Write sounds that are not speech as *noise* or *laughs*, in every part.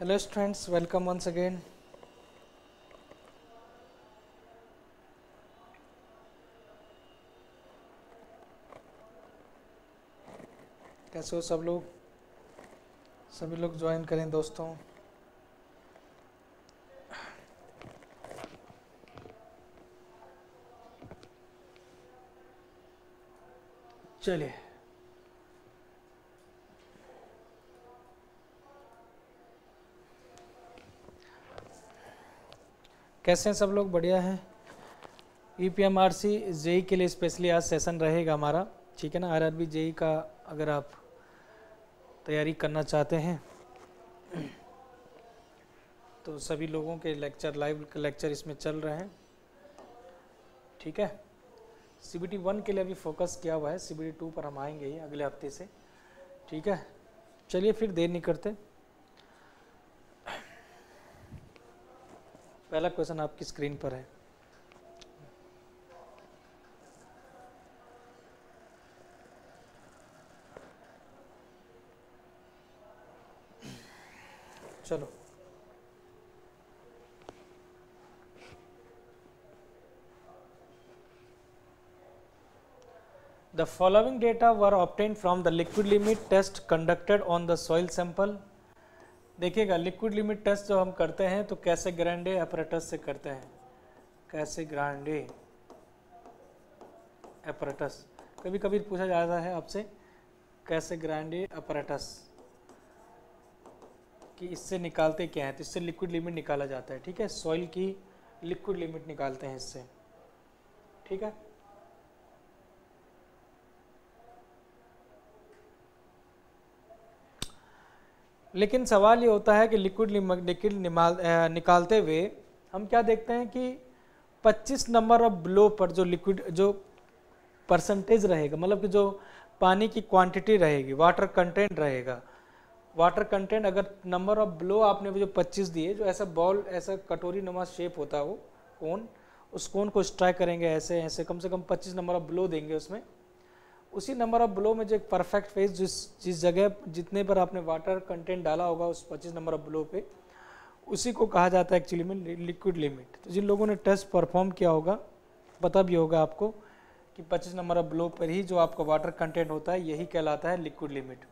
hello students welcome once again कैसे हो सब लोग सभी लोग ज्वाइन करें दोस्तों चलिए कैसे हैं सब लोग बढ़िया हैं E P M R C JE के लिए स्पेशली आज सेशन रहेगा हमारा ठीक है ना आर आर बी जेई का अगर आप तैयारी करना चाहते हैं तो सभी लोगों के लेक्चर लाइव लेक्चर इसमें चल रहे हैं ठीक है सी बी टी वन के लिए अभी फोकस किया हुआ है सी बी टी टू पर हम आएंगे ही अगले हफ्ते से ठीक है चलिए फिर देर नहीं करते पहला क्वेश्चन आपकी स्क्रीन पर है चलो The following data were obtained from the liquid limit test conducted on the soil sample देखिएगा लिक्विड लिमिट टेस्ट जो हम करते हैं तो कैसे ग्रैंडे अपरेटस से करते हैं कैसे ग्रांडे अपरेटस कभी कभी पूछा जाता है आपसे कैसे ग्रांडे अपरेटस कि इससे निकालते क्या है तो इससे लिक्विड लिमिट निकाला जाता है ठीक है सॉइल की लिक्विड लिमिट निकालते हैं इससे ठीक है लेकिन सवाल ये होता है कि लिक्विड लिक्विड निकालते हुए हम क्या देखते हैं कि 25 नंबर ऑफ ब्लो पर जो लिक्विड जो परसेंटेज रहेगा मतलब कि जो पानी की क्वांटिटी रहेगी वाटर कंटेंट रहेगा वाटर कंटेंट अगर नंबर ऑफ ब्लो आपने जो 25 दिए जो ऐसा बॉल ऐसा कटोरी नुमा शेप होता है वो कौन उस कौन को स्ट्राइक करेंगे ऐसे ऐसे कम से कम 25 नंबर ऑफ ब्लो देंगे उसमें उसी नंबर ऑफ ब्लो में जो एक परफेक्ट फेस जिस जिस जगह जितने पर आपने वाटर कंटेंट डाला होगा उस पच्चीस नंबर ऑफ ब्लो पे उसी को कहा जाता है एक्चुअली में लिक्विड लिमिट तो जिन लोगों ने टेस्ट परफॉर्म किया होगा पता भी होगा आपको कि 25 नंबर ऑफ ब्लो पर ही जो आपका वाटर कंटेंट होता है यही कहलाता है लिक्विड लिमिट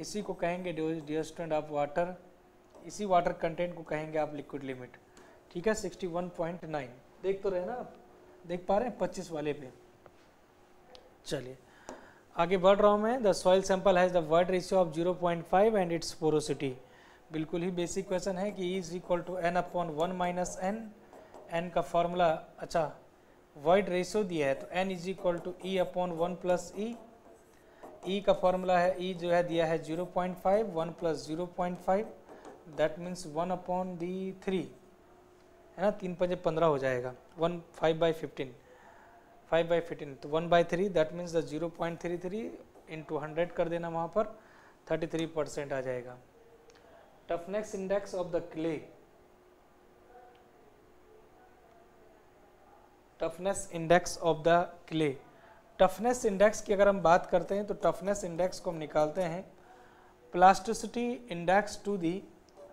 इसी को कहेंगे डियर ऑफ वाटर इसी वाटर कंटेंट को कहेंगे आप लिक्विड लिमिट ठीक है नाइन देख तो रहे ना आप देख पा रहे हैं पच्चीस वाले पे चलिए आगे बढ़ रहा हूँ मैं the soil sample has the void ratio of five and it's porosity बिल्कुल ही बेसिक क्वेश्चन है कि is equal to N upon one minus n n का फॉर्मूला अच्छा वर्ड रेशियो दिया है तो n is equal to E upon one plus e e का फॉर्मूला है ई e जो है दिया है zero point five one plus zero point five that means one upon the three है ना तीन पंजे पंद्रह हो जाएगा one five by fifteen five by fifteen तो one by three that means the 0.33 point three three into hundred कर देना वहाँ पर थर्टी थ्री परसेंट आ जाएगा toughness index of the clay toughness index of the clay toughness index की अगर हम बात करते हैं तो टफनेस इंडेक्स को हम निकालते हैं plasticity index to the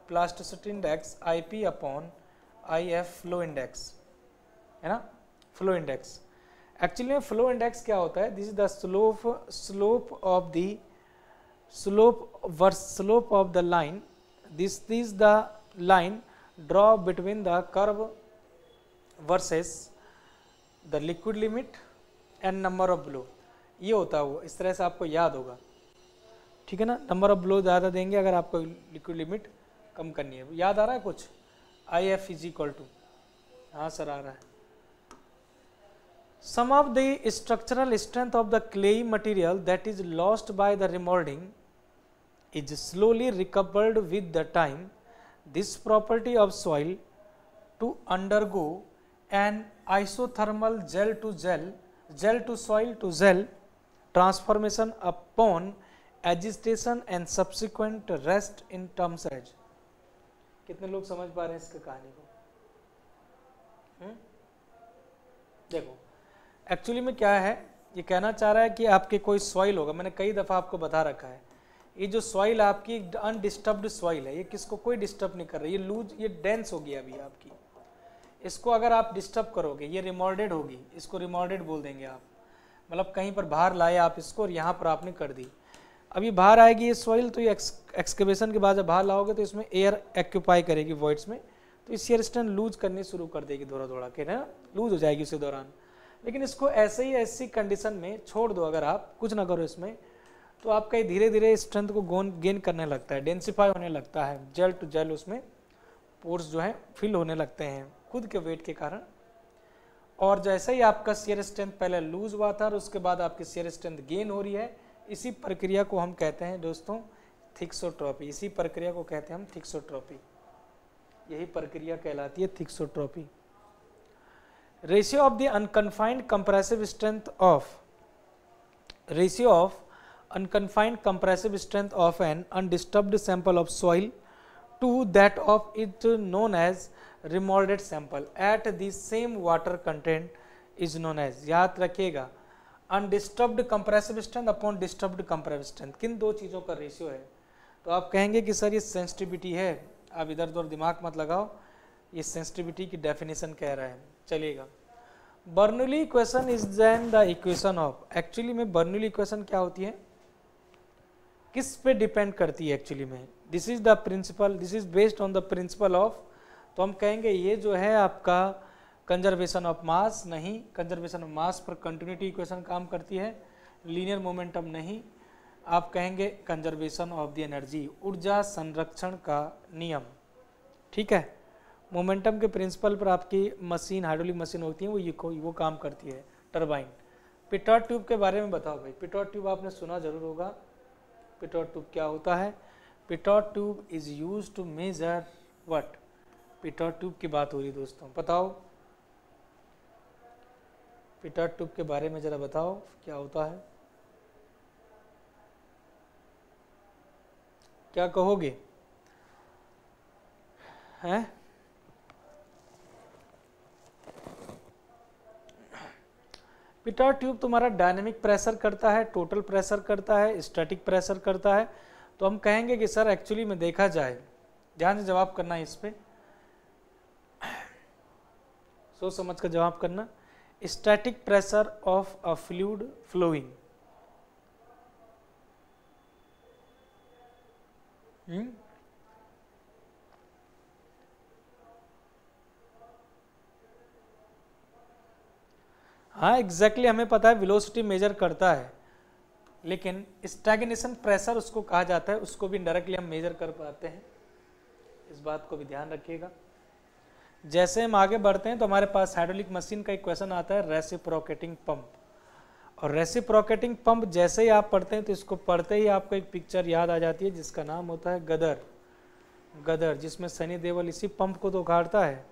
plasticity index I P upon I F flow index है ना फ्लो इंडेक्स एक्चुअली में फ्लो इंडेक्स क्या होता है this is the slope slope of the slope versus slope of the line this is the line draw between the curve versus the liquid limit and number of blow ये होता है वो इस तरह से आपको याद होगा ठीक है ना नंबर ऑफ ब्लो ज़्यादा देंगे अगर आपको लिक्विड लिमिट कम करनी है याद आ रहा है कुछ I F is equal to हाँ सर आ रहा है Some of the structural strength of the clay material that is lost by the remolding is slowly recovered with the time. This property of soil to undergo an isothermal gel to gel, gel to soil to gel transformation upon agitation and subsequent rest in terms as kitne log samajh pa rahe hain iska kahani ko hmm dekho actually में क्या है ये कहना चाह रहा है कि आपके कोई सॉइल होगा मैंने कई दफ़ा आपको बता रखा है ये जो सॉइल आपकी अनडिस्टर्ब्ड सॉइल है ये किसको कोई डिस्टर्ब नहीं कर रही ये लूज ये डेंस होगी अभी आपकी इसको अगर आप डिस्टर्ब करोगे ये रिमोल्डेड होगी इसको रिमोल्डेड बोल देंगे आप मतलब कहीं पर बाहर लाए आप इसको और यहाँ पर आपने कर दी अभी बाहर आएगी ये सॉइल तो ये एक्सकेवेशन के बाद जब बाहर लाओगे तो इसमें एयर एक्यूपाई करेगी वॉइड्स में तो इस एयर स्टैंड लूज करनी शुरू कर देगी थोड़ा थोड़ा के ना लूज हो जाएगी उसी दौरान लेकिन इसको ऐसे ही ऐसी कंडीशन में छोड़ दो अगर आप कुछ ना करो इसमें तो आपका धीरे धीरे स्ट्रेंथ को गेन करने लगता है डेंसीफाई होने लगता है जेल टू जेल उसमें पोर्स जो है फिल होने लगते हैं खुद के वेट के कारण और जैसे ही आपका शेयर स्ट्रेंथ पहले लूज हुआ था और उसके बाद आपकी शेयर स्ट्रेंथ गेन हो रही है इसी प्रक्रिया को हम कहते हैं दोस्तों थिक्सोट्रॉपी इसी प्रक्रिया को कहते हैं हम थिक्सोट्रॉपी यही प्रक्रिया कहलाती है thixotropy ratio of the unconfined compressive strength of ratio of unconfined compressive strength of an undisturbed sample of soil to that of it known as remoulded sample at the same water content is known as याद रखिएगा undisturbed compressive strength upon disturbed compressive strength किन दो चीज़ों का ratio है तो आप कहेंगे कि सर ये सेंसिटिविटी है आप इधर उधर दिमाग मत लगाओ ये सेंसिटिविटी की डेफिनेशन कह रहा है चलेगा Bernoulli equation is then the equation of actually में बर्नुली इक्वेशन क्या होती है किस पे डिपेंड करती है एक्चुअली में this is the principle this is based on the principle of तो हम कहेंगे ये जो है आपका कंजर्वेशन ऑफ मास नहीं कंजर्वेशन ऑफ मास पर कंटिन्यूटी इक्वेशन काम करती है लीनियर मोमेंटम नहीं आप कहेंगे कंजर्वेशन ऑफ द एनर्जी ऊर्जा संरक्षण का नियम ठीक है मोमेंटम के प्रिंसिपल पर आपकी मशीन हाइड्रोलिक मशीन होती है वो ये वो काम करती है टरबाइन पिटॉट ट्यूब के बारे में बताओ भाई पिटॉट ट्यूब आपने सुना जरूर होगा पिटॉट ट्यूब क्या होता है pitot tube is use to measure what pitot tube की बात हो रही है दोस्तों बताओ पिटॉट ट्यूब के बारे में ज़रा बताओ क्या होता है क्या कहोगे हैं पिटार ट्यूब तुम्हारा डायनेमिक प्रेशर करता है टोटल प्रेशर करता है स्टैटिक प्रेशर करता है तो हम कहेंगे कि सर एक्चुअली में देखा जाए ध्यान से जवाब करना इस पर सोच समझ कर जवाब करना static pressure of a fluid flowing hmm हाँ एग्जैक्टली exactly हमें पता है विलोसिटी मेजर करता है लेकिन स्टैगनेशन प्रेशर उसको कहा जाता है उसको भी डायरेक्टली हम मेजर कर पाते हैं इस बात को भी ध्यान रखिएगा जैसे हम आगे बढ़ते हैं तो हमारे पास हाइड्रोलिक मशीन का एक क्वेश्चन आता है रेसिप्रोकेटिंग पंप और रेसिप्रोकेटिंग पंप जैसे ही आप पढ़ते हैं तो इसको पढ़ते ही आपको एक पिक्चर याद आ जाती है जिसका नाम होता है गदर गदर जिसमें सनी देवल इसी पंप को तो उखाड़ता है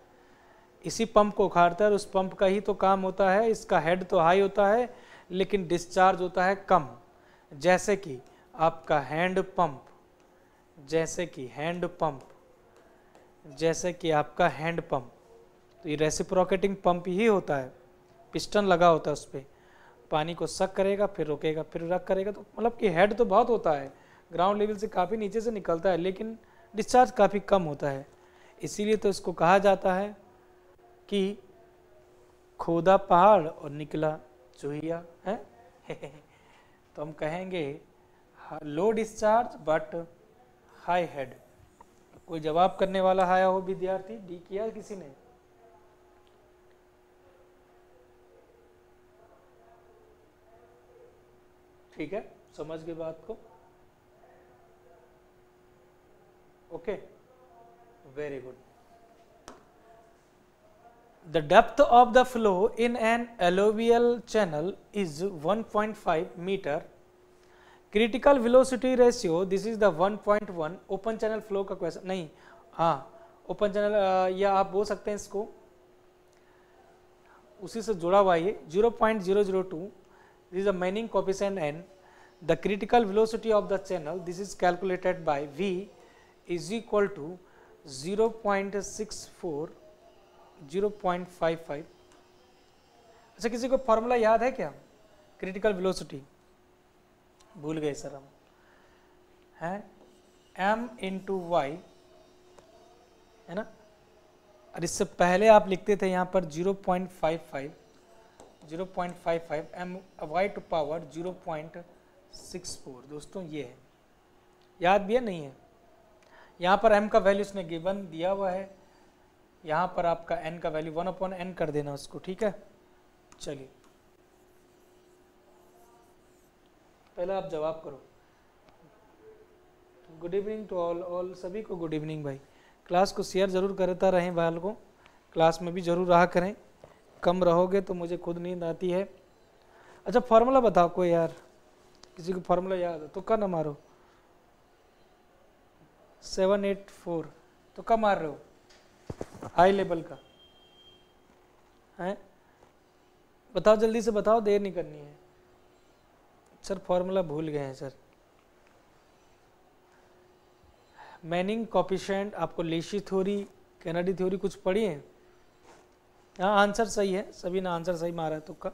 इसी पंप को उखाड़ता है उस पंप का ही तो काम होता है इसका हेड तो हाई होता है लेकिन डिस्चार्ज होता है कम जैसे कि आपका हैंड पंप जैसे कि हैंड पंप जैसे कि आपका हैंड पंप तो ये रेसिप्रोकेटिंग पंप ही होता है पिस्टन लगा होता है उस पर पानी को सक करेगा फिर रोकेगा फिर रख करेगा तो मतलब कि हेड तो बहुत होता है ग्राउंड लेवल से काफ़ी नीचे से निकलता है लेकिन डिस्चार्ज काफ़ी कम होता है इसीलिए तो इसको कहा जाता है कि खोदा पहाड़ और निकला चूहिया है *laughs* तो हम कहेंगे low discharge but high head कोई जवाब करने वाला आया हो विद्यार्थी डी किया किसी ने ठीक है समझ गए बात को okay very good the depth of the flow in an alluvial channel is 1.5 meter. Critical velocity ratio, this is the 1.1 open channel flow का क्वेश्चन नहीं हाँ channel चैनल या आप बोल सकते हैं इसको उसी से जुड़ा हुआ 0.002 this is the mining coefficient n the critical velocity of the channel this is calculated by v is equal to 0.64 0.55 अच्छा किसी को फॉर्मूला याद है क्या क्रिटिकल वेलोसिटी भूल गए सर हम हैं एम इंटू वाई है ना और इससे पहले आप लिखते थे यहाँ पर 0.55 0.55 एम वाई टू पावर 0.64 दोस्तों ये है याद भी है नहीं है यहाँ पर m का वैल्यू इसने गिवन दिया हुआ है यहाँ पर आपका एन का वैल्यू वन अपॉन एन कर देना उसको ठीक है चलिए पहले आप जवाब करो good evening to all all सभी को गुड इवनिंग भाई क्लास को शेयर ज़रूर करता रहें बाल को क्लास में भी ज़रूर रहा करें कम रहोगे तो मुझे खुद नींद आती है अच्छा फार्मूला बताओ कोई यार किसी को फार्मूला याद हो तो कब ना मारो सेवन एट फोर तो कब मार रहे हो हाई लेवल का है बताओ जल्दी से बताओ देर नहीं करनी है सर फॉर्मूला भूल गए हैं सर मैनिंग कॉपिशेंट आपको लेशी थ्योरी कैनाडी थ्योरी कुछ पढ़ी है हाँ आंसर सही है सभी ने आंसर सही मारा है तुक्का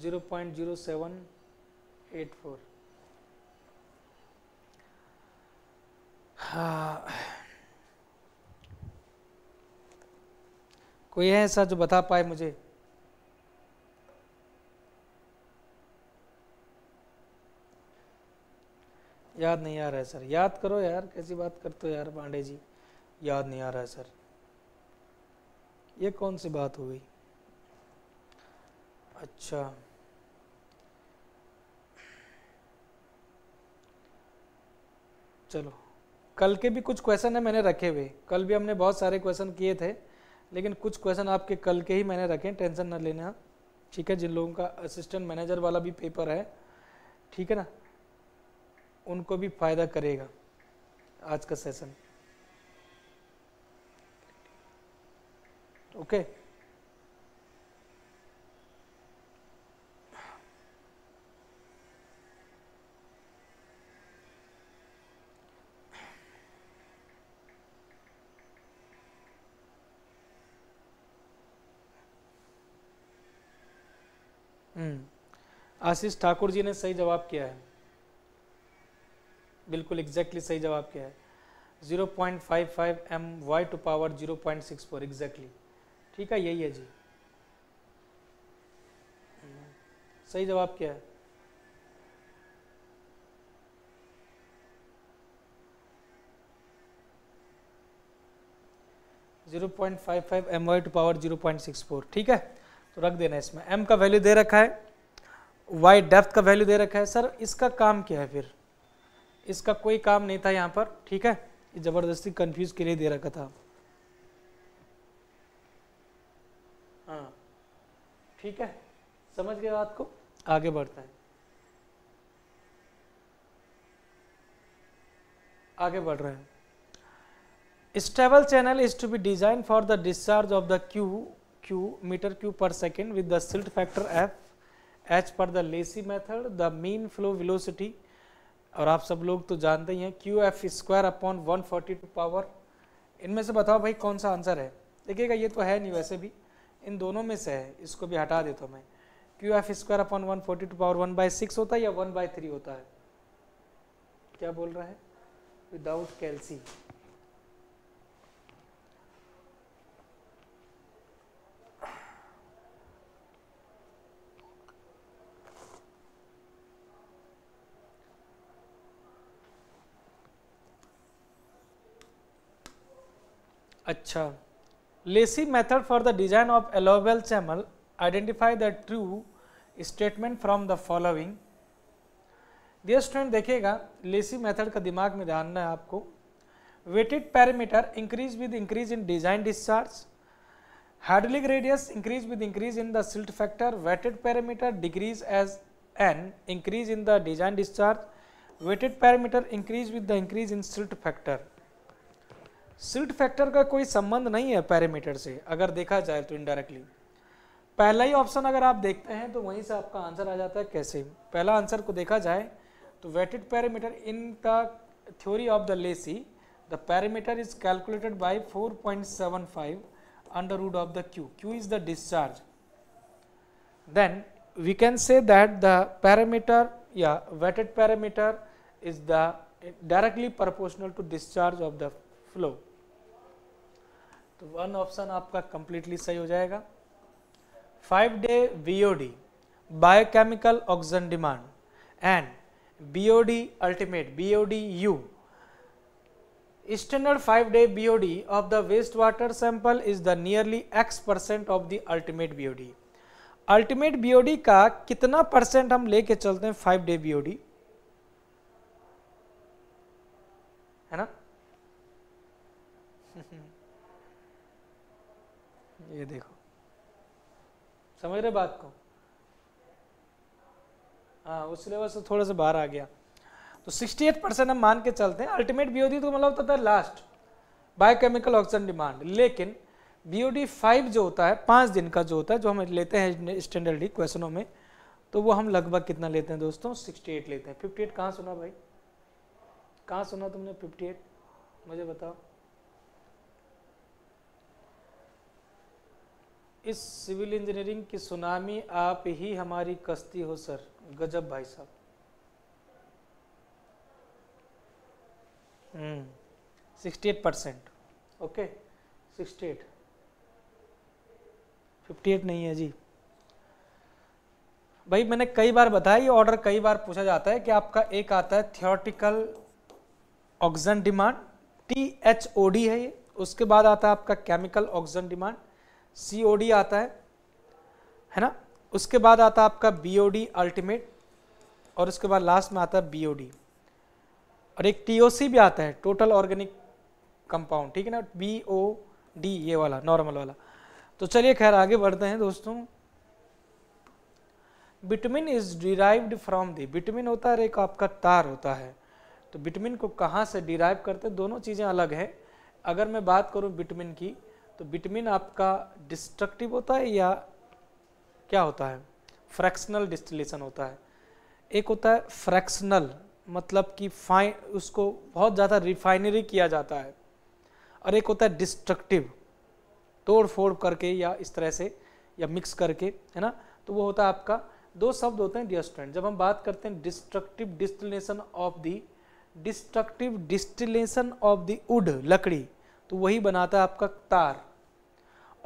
zero point zero seven eight four कोई है ऐसा जो बता पाए मुझे याद नहीं आ रहा है सर याद करो यार कैसी बात करते हो यार पांडे जी याद नहीं आ रहा है सर ये कौन सी बात हुई अच्छा चलो कल के भी कुछ क्वेश्चन है मैंने रखे हुए कल भी हमने बहुत सारे क्वेश्चन किए थे लेकिन कुछ क्वेश्चन आपके कल के ही मैंने रखे टेंशन ना लेना ठीक है जिन लोगों का असिस्टेंट मैनेजर वाला भी पेपर है ठीक है ना उनको भी फ़ायदा करेगा आज का session okay okay. Ashish Thakur ji ने सही जवाब किया है बिल्कुल एग्जैक्टली exactly सही जवाब क्या है 0.55 point five five m y to power 0.64 point six four exactly ठीक है यही है जी सही जवाब क्या है zero point five five m y to power zero point six four ठीक है तो रख देना इसमें एम का वैल्यू दे रखा है वाई डेप्थ का वैल्यू दे रखा है सर इसका काम क्या है फिर इसका कोई काम नहीं था यहाँ पर ठीक है ज़बरदस्ती कंफ्यूज के लिए दे रखा था हाँ ठीक है समझ गए बात को आगे बढ़ता है आगे बढ़ रहे हैं stable channel is to be design for the discharge of the Q Q metre Q per second with the silt factor F H per the Lacey method the mean flow velocity और आप सब लोग तो जानते ही हैं Q F square upon one forty to power इनमें से बताओ भाई कौन सा आंसर है देखिएगा ये तो है नहीं वैसे भी इन दोनों में से है इसको भी हटा देता हूँ मैं Q F square upon one forty to power one by six होता है या वन बाई थ्री होता है क्या बोल रहा है विदाउट कैल्सी अच्छा Lacey method for the design of alluvial channel identify the true statement from the following dear student देखेगा लेसी मेथड का दिमाग में जानना है आपको weighted parameter increase with increase in design discharge hydraulic radius increase with increase in the silt factor weighted parameter decreases as an increase in the design discharge weighted parameter increase with the increase in silt factor silt factor का कोई संबंध नहीं है parameter से अगर देखा जाए तो इनडायरेक्टली पहला ही ऑप्शन अगर आप देखते हैं तो वहीं से आपका आंसर आ जाता है कैसे पहला आंसर को देखा जाए तो weighted parameter in the theory of the Lacey the parameter is calculated by four point seven five under root of the Q Q is the discharge then we can say that the parameter या weighted parameter is the directly proportional to discharge of the flow तो one option आपका completely सही हो जाएगा five day BOD biochemical oxygen demand and BOD ultimate BOD U standard five day BOD of the waste water sample is the nearly X percent of the ultimate BOD ultimate BOD का कितना percent हम लेके चलते हैं five day BOD है ना ये देखो समझ रहे बात को हाँ उस सिलेबस से थोड़ा सा बाहर आ गया तो 68 परसेंट हम मान के चलते हैं अल्टीमेट बीओडी तो मतलब होता था लास्ट बायोकेमिकल ऑक्सीजन डिमांड लेकिन बीओडी फाइव जो होता है पाँच दिन का जो होता है जो हम लेते हैं स्टैंडर्ड ही क्वेश्चनों में तो वो हम लगभग कितना लेते हैं दोस्तों 68 लेते हैं 58 एट कहाँ सुना भाई कहाँ सुना तुमने 58 मुझे बताओ इस सिविल इंजीनियरिंग की सुनामी आप ही हमारी कश्ती हो सर गजब भाई साहब sixty eight percent okay sixty eight fifty eight नहीं है जी भाई मैंने कई बार बताया ये ऑर्डर कई बार पूछा जाता है कि आपका एक आता है theoretical oxygen demand T H O D है ये उसके बाद आता है आपका chemical oxygen demand C O D आता है है ना उसके बाद आता है आपका बी ओ डी अल्टीमेट और उसके बाद लास्ट में आता है बी ओ डी और एक टी ओ सी भी आता है टोटल ऑर्गेनिक कंपाउंड ठीक है ना बी ओ डी ये वाला नॉर्मल वाला तो चलिए खैर आगे बढ़ते हैं दोस्तों vitamin is derived from the vitamin होता है एक आपका तार होता है तो विटामिन को कहाँ से डिराइव करते हैं दोनों चीज़ें अलग है अगर मैं बात करूँ विटामिन की तो बिटमिन आपका डिस्ट्रक्टिव होता है या क्या होता है फ्रैक्शनल डिस्टिलेशन होता है एक होता है फ्रैक्शनल मतलब कि फाइन उसको बहुत ज़्यादा रिफाइनरी किया जाता है और एक होता है डिस्ट्रक्टिव तोड़ फोड़ करके या इस तरह से या मिक्स करके है ना तो वो होता है आपका दो शब्द होते हैं डियर जब हम बात करते हैं destructive distillation of the destructive distillation of the wood लकड़ी तो वही बनाता है आपका तार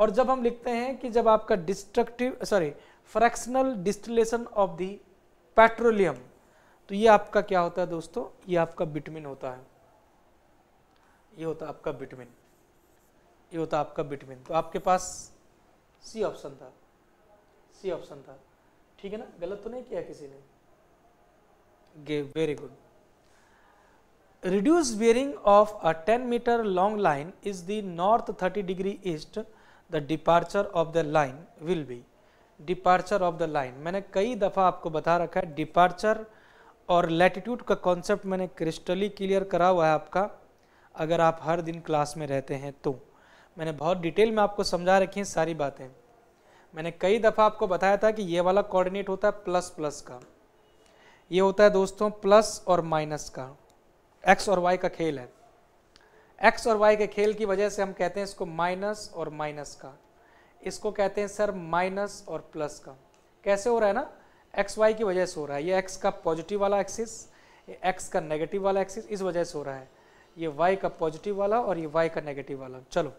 और जब हम लिखते हैं कि जब आपका destructive sorry fractional distillation of the petroleum तो ये आपका क्या होता है दोस्तों ये आपका बिटमिन होता है ये होता है आपका बिटमिन ये होता है आपका बिटमिन तो आपके पास सी ऑप्शन था सी ऑप्शन था ठीक है ना गलत तो नहीं किया किसी ने very good reduced bearing of a 10 meter long line is the north 30 degree east the departure of the line will be departure of the line मैंने कई दफ़ा आपको बता रखा है departure और latitude का कॉन्सेप्ट मैंने क्रिस्टली क्लियर करा हुआ है आपका अगर आप हर दिन क्लास में रहते हैं तो मैंने बहुत डिटेल में आपको समझा रखी हैं सारी बातें मैंने कई दफ़ा आपको बताया था कि ये वाला कोऑर्डिनेट होता है प्लस प्लस का ये होता है दोस्तों प्लस और माइनस का एक्स और वाई का खेल है एक्स और वाई के खेल की वजह से हम कहते हैं इसको माइनस और माइनस का इसको कहते हैं सर माइनस और प्लस का कैसे हो रहा है ना एक्स वाई की वजह से हो रहा है ये एक्स का पॉजिटिव वाला एक्सिस एक्स का नेगेटिव वाला एक्सिस इस वजह से हो रहा है ये वाई का पॉजिटिव वाला और ये वाई का नेगेटिव वाला चलो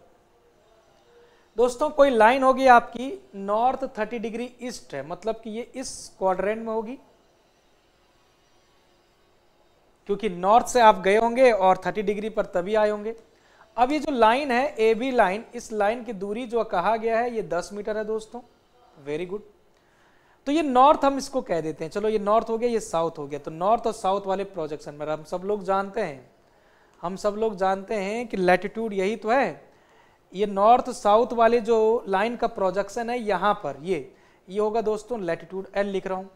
दोस्तों कोई लाइन होगी आपकी नॉर्थ 30 डिग्री ईस्ट है मतलब कि ये इस क्वाड्रेंट में होगी क्योंकि नॉर्थ से आप गए होंगे और 30 डिग्री पर तभी आए होंगे अब ये जो लाइन है ए बी लाइन इस लाइन की दूरी जो कहा गया है ये 10 मीटर है दोस्तों वेरी गुड तो ये नॉर्थ हम इसको कह देते हैं चलो ये नॉर्थ हो गया ये साउथ हो गया तो नॉर्थ और साउथ वाले प्रोजेक्शन में हम सब लोग जानते हैं हम सब लोग जानते हैं कि लेटिट्यूड यही तो है ये नॉर्थ साउथ वाले जो लाइन का प्रोजेक्शन है यहाँ पर ये ये होगा दोस्तों लेटिट्यूड एल लिख रहा हूँ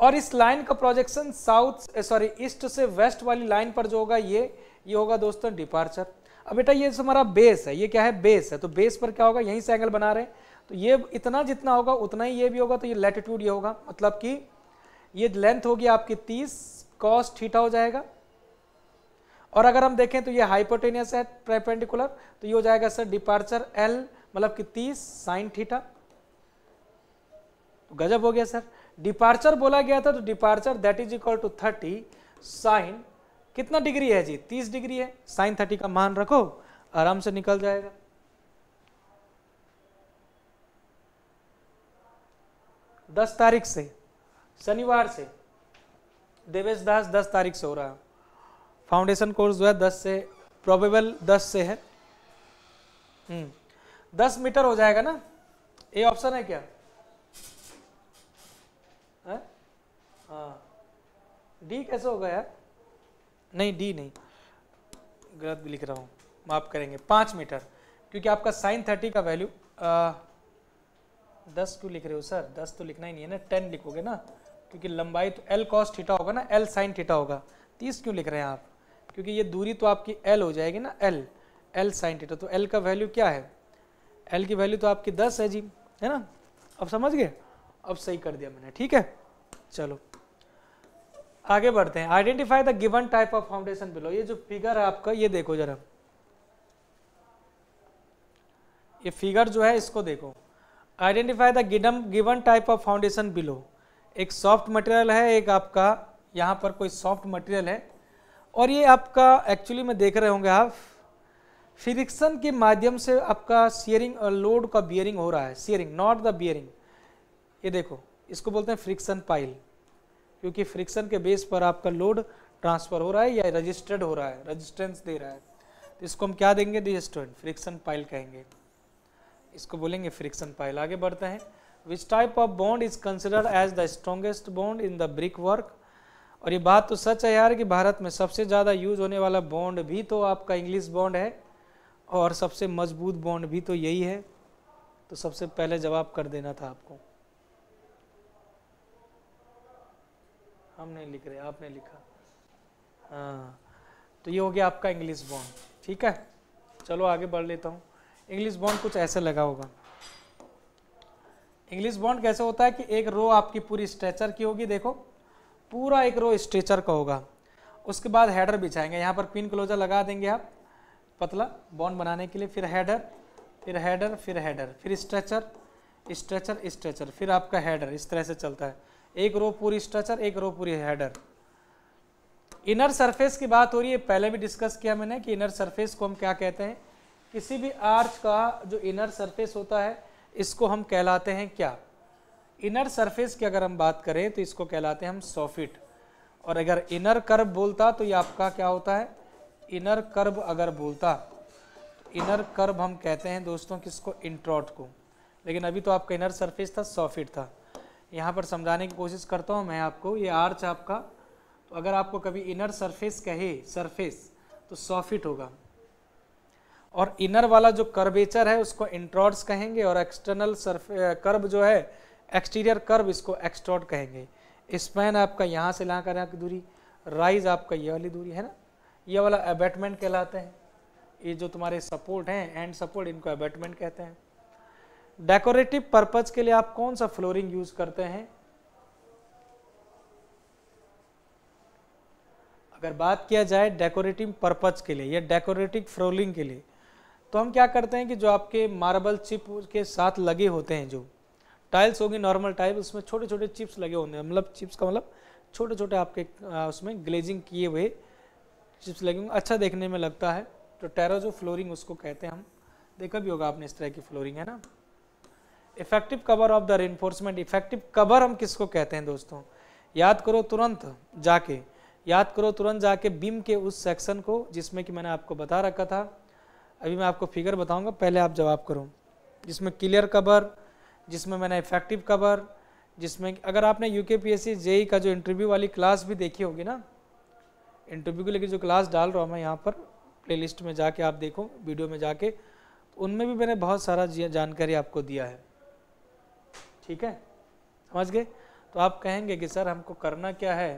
और इस लाइन का प्रोजेक्शन साउथ सॉरी ईस्ट से वेस्ट वाली लाइन पर जो होगा ये ये होगा दोस्तों डिपार्चर अब बेटा ये हमारा बेस है ये क्या है बेस है तो बेस पर क्या होगा यहीं से एंगल बना रहे हैं तो ये इतना जितना होगा उतना ही ये भी होगा तो ये लेटिट्यूड ये होगा मतलब कि ये लेंथ होगी आपकी तीस कॉस ठीठा हो जाएगा और अगर हम देखें तो ये हाइपोटेनियस है परपेंडिकुलर तो ये हो जाएगा सर डिपार्चर एल मतलब कि तीस साइन थीटा तो गजब हो गया सर डिपार्चर बोला गया था तो departure that is equal to thirty sine कितना डिग्री है जी तीस डिग्री है साइन थर्टी का मान रखो आराम से निकल जाएगा दस तारीख से शनिवार से देवेश दास दस तारीख से हो रहा है फाउंडेशन कोर्स जो है दस से प्रोबेबल दस से है हम्म, दस मीटर हो जाएगा ना ये ऑप्शन है क्या हाँ डी कैसे होगा यार नहीं डी नहीं गलत भी लिख रहा हूँ माफ करेंगे पाँच मीटर क्योंकि आपका साइन थर्टी का वैल्यू दस क्यों लिख रहे हो सर दस तो लिखना ही नहीं है ना टेन लिखोगे ना क्योंकि लंबाई तो एल कॉस ठीठा होगा ना एल साइन ठीठा होगा तीस क्यों लिख रहे हैं आप क्योंकि ये दूरी तो आपकी एल हो जाएगी ना एल एल साइन ठीठा तो एल का वैल्यू क्या है एल की वैल्यू तो आपकी दस है जी है ना अब समझ गए अब सही कर दिया मैंने ठीक है चलो आगे बढ़ते हैं identify the given type of foundation below ये जो फिगर है आपका ये देखो जरा ये फिगर जो है इसको देखो आइडेंटिफाई द गिडम given type of foundation below एक सॉफ्ट मटेरियल है एक आपका यहाँ पर कोई सॉफ्ट मटेरियल है और ये आपका एक्चुअली में देख रहे होंगे आप फ्रिक्शन के माध्यम से आपका सियरिंग और लोड का बियरिंग हो रहा है सियरिंग नॉट द बियरिंग ये देखो इसको बोलते हैं फ्रिक्शन पाइल क्योंकि फ्रिक्शन के बेस पर आपका लोड ट्रांसफर हो रहा है या रजिस्टर्ड हो रहा है रजिस्टेंस दे रहा है तो इसको हम क्या देंगे रजिस्टर्ड फ्रिक्शन पाइल कहेंगे इसको बोलेंगे फ्रिक्शन पाइल आगे बढ़ते हैं which type of bond is considered as the strongest bond in the brick work और ये बात तो सच है यार कि भारत में सबसे ज़्यादा यूज होने वाला बॉन्ड भी तो आपका इंग्लिश बॉन्ड है और सबसे मजबूत बॉन्ड भी तो यही है तो सबसे पहले जवाब कर देना था आपको हम नहीं लिख रहे आपने लिखा हाँ तो ये हो गया आपका इंग्लिश बॉन्ड ठीक है चलो आगे बढ़ लेता हूँ इंग्लिश बॉन्ड कुछ ऐसे लगा होगा इंग्लिश बॉन्ड कैसे होता है कि एक रो आपकी पूरी स्ट्रेचर की होगी देखो पूरा एक रो स्ट्रेचर का होगा उसके बाद हेडर बिछाएंगे यहाँ पर पिन क्लोजर लगा देंगे आप पतला बॉन्ड बनाने के लिए फिर हेडर फिर हेडर फिर हेडर फिर स्ट्रेचर स्ट्रेचर स्ट्रेचर फिर आपका हेडर इस तरह से चलता है एक रो पूरी स्ट्रक्चर एक रो पूरी हेडर इनर सरफेस की बात हो रही है पहले भी डिस्कस किया मैंने कि इनर सरफेस को हम क्या कहते हैं किसी भी आर्च का जो इनर सरफेस होता है इसको हम कहलाते हैं क्या इनर सरफेस की अगर हम बात करें तो इसको कहलाते हैं हम सोफिट और अगर इनर कर्व बोलता तो ये आपका क्या होता है इनर कर्व अगर बोलता तो इनर कर्व हम कहते हैं दोस्तों किसको इंट्रॉट को लेकिन अभी तो आपका इनर सरफेस था सॉफिट था यहाँ पर समझाने की कोशिश करता हूँ मैं आपको ये आर्च आपका तो अगर आपको कभी इनर सरफेस कहे सरफेस तो सॉफिट होगा और इनर वाला जो कर्वेचर है उसको इंट्रॉड्स कहेंगे और एक्सटर्नल सरफे कर्व जो है एक्सटीरियर कर्व इसको एक्सट्रॉड कहेंगे स्पैन आपका यहाँ से ला करना की दूरी राइज आपका ये वाली दूरी है ना ये वाला अबेटमेंट कहलाते हैं ये जो तुम्हारे सपोर्ट हैं एंड सपोर्ट इनको अबेटमेंट कहते हैं डेकोरेटिव पर्पज के लिए आप कौन सा फ्लोरिंग यूज करते हैं अगर बात किया जाए डेकोरेटिव पर्पज के लिए या डेकोरेटिव फ्लोरिंग के लिए तो हम क्या करते हैं कि जो आपके मार्बल चिप के साथ लगे होते हैं जो टाइल्स होगी नॉर्मल टाइल्स उसमें छोटे छोटे चिप्स लगे होते हैं मतलब चिप्स का मतलब छोटे छोटे आपके उसमें ग्लेजिंग किए हुए चिप्स लगे होंगे अच्छा देखने में लगता है तो टेराजो फ्लोरिंग उसको कहते हैं हम देखा भी होगा आपने इस तरह की फ्लोरिंग है ना effective cover of the reinforcement effective cover हम किसको कहते हैं दोस्तों याद करो तुरंत जाके याद करो तुरंत जाके बीम के उस सेक्शन को जिसमें कि मैंने आपको बता रखा था अभी मैं आपको फिगर बताऊंगा पहले आप जवाब करो जिसमें क्लियर कवर जिसमें मैंने इफेक्टिव कवर जिसमें अगर आपने यू के पी का जो इंटरव्यू वाली क्लास भी देखी होगी ना इंटरव्यू को लेकर जो क्लास डाल रहा हूँ मैं यहाँ पर प्लेलिस्ट में जाके आप देखो वीडियो में जाके तो उनमें भी मैंने बहुत सारा जानकारी आपको दिया है ठीक है समझ गए तो आप कहेंगे कि सर हमको करना क्या है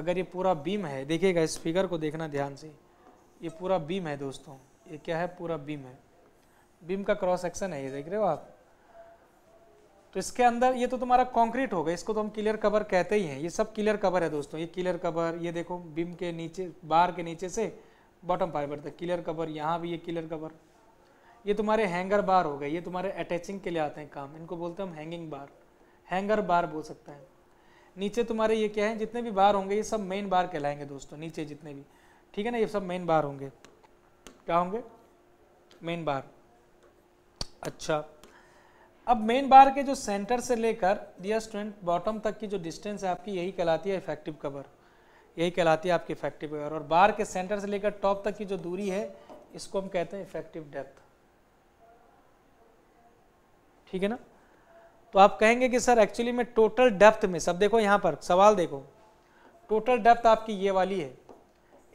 अगर ये पूरा बीम है देखिएगा इस फिगर को देखना ध्यान से ये पूरा बीम है दोस्तों ये क्या है पूरा बीम है बीम का क्रॉस सेक्शन है ये देख रहे हो आप तो इसके अंदर ये तो तुम्हारा कंक्रीट होगा इसको तो हम क्लियर कवर कहते ही हैं ये सब क्लियर कवर है दोस्तों ये क्लियर कवर ये देखो बीम के नीचे बार के नीचे से बॉटम फाइबर तक क्लियर कवर यहाँ भी ये क्लियर कवर ये तुम्हारे हैंगर बार हो गए ये तुम्हारे अटैचिंग के लिए आते हैं काम इनको बोलते हैं हम हैंगिंग बार हैंगर बार बोल सकते हैं नीचे तुम्हारे ये क्या है जितने भी बार होंगे ये सब मेन बार कहलाएंगे दोस्तों नीचे जितने भी ठीक है ना ये सब मेन बार होंगे क्या होंगे मेन बार अच्छा अब मेन बार के जो सेंटर से लेकर दिया स्टूडेंट बॉटम तक की जो डिस्टेंस है आपकी यही कहलाती है इफेक्टिव कवर यही कहलाती है आपकी इफेक्टिव कवर और बार के सेंटर से लेकर टॉप तक की जो दूरी है इसको हम कहते हैं इफेक्टिव डेप्थ ठीक है ना तो आप कहेंगे कि सर एक्चुअली में टोटल डेप्थ में सब देखो यहाँ पर सवाल देखो टोटल डेप्थ आपकी ये वाली है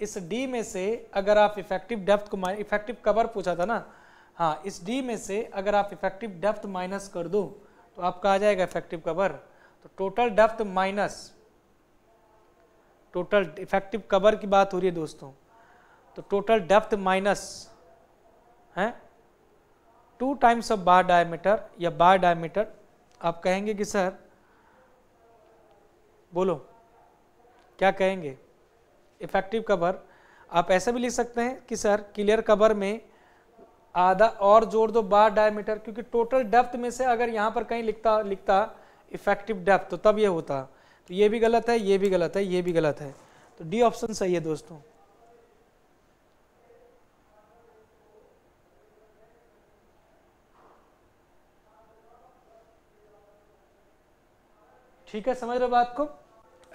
इस डी में से अगर आप इफेक्टिव डेप्थ को इफेक्टिव कवर पूछा था ना हाँ इस डी में से अगर आप इफेक्टिव डेप्थ माइनस कर दो तो आपका आ जाएगा इफेक्टिव कवर तो total depth minus total effective cover की बात हो रही है दोस्तों तो टोटल डेप्थ माइनस है two times of bar diameter या बार डायमीटर आप कहेंगे कि सर बोलो क्या कहेंगे इफेक्टिव कवर आप ऐसा भी लिख सकते हैं कि सर क्लियर कवर में आधा और जोड़ दो बार डायमीटर क्योंकि टोटल डेप्थ में से अगर यहाँ पर कहीं लिखता लिखता इफेक्टिव डेप्थ तो तब ये होता तो ये भी गलत है ये भी गलत है ये भी गलत है तो डी ऑप्शन सही है दोस्तों ठीक है समझ रहे बात को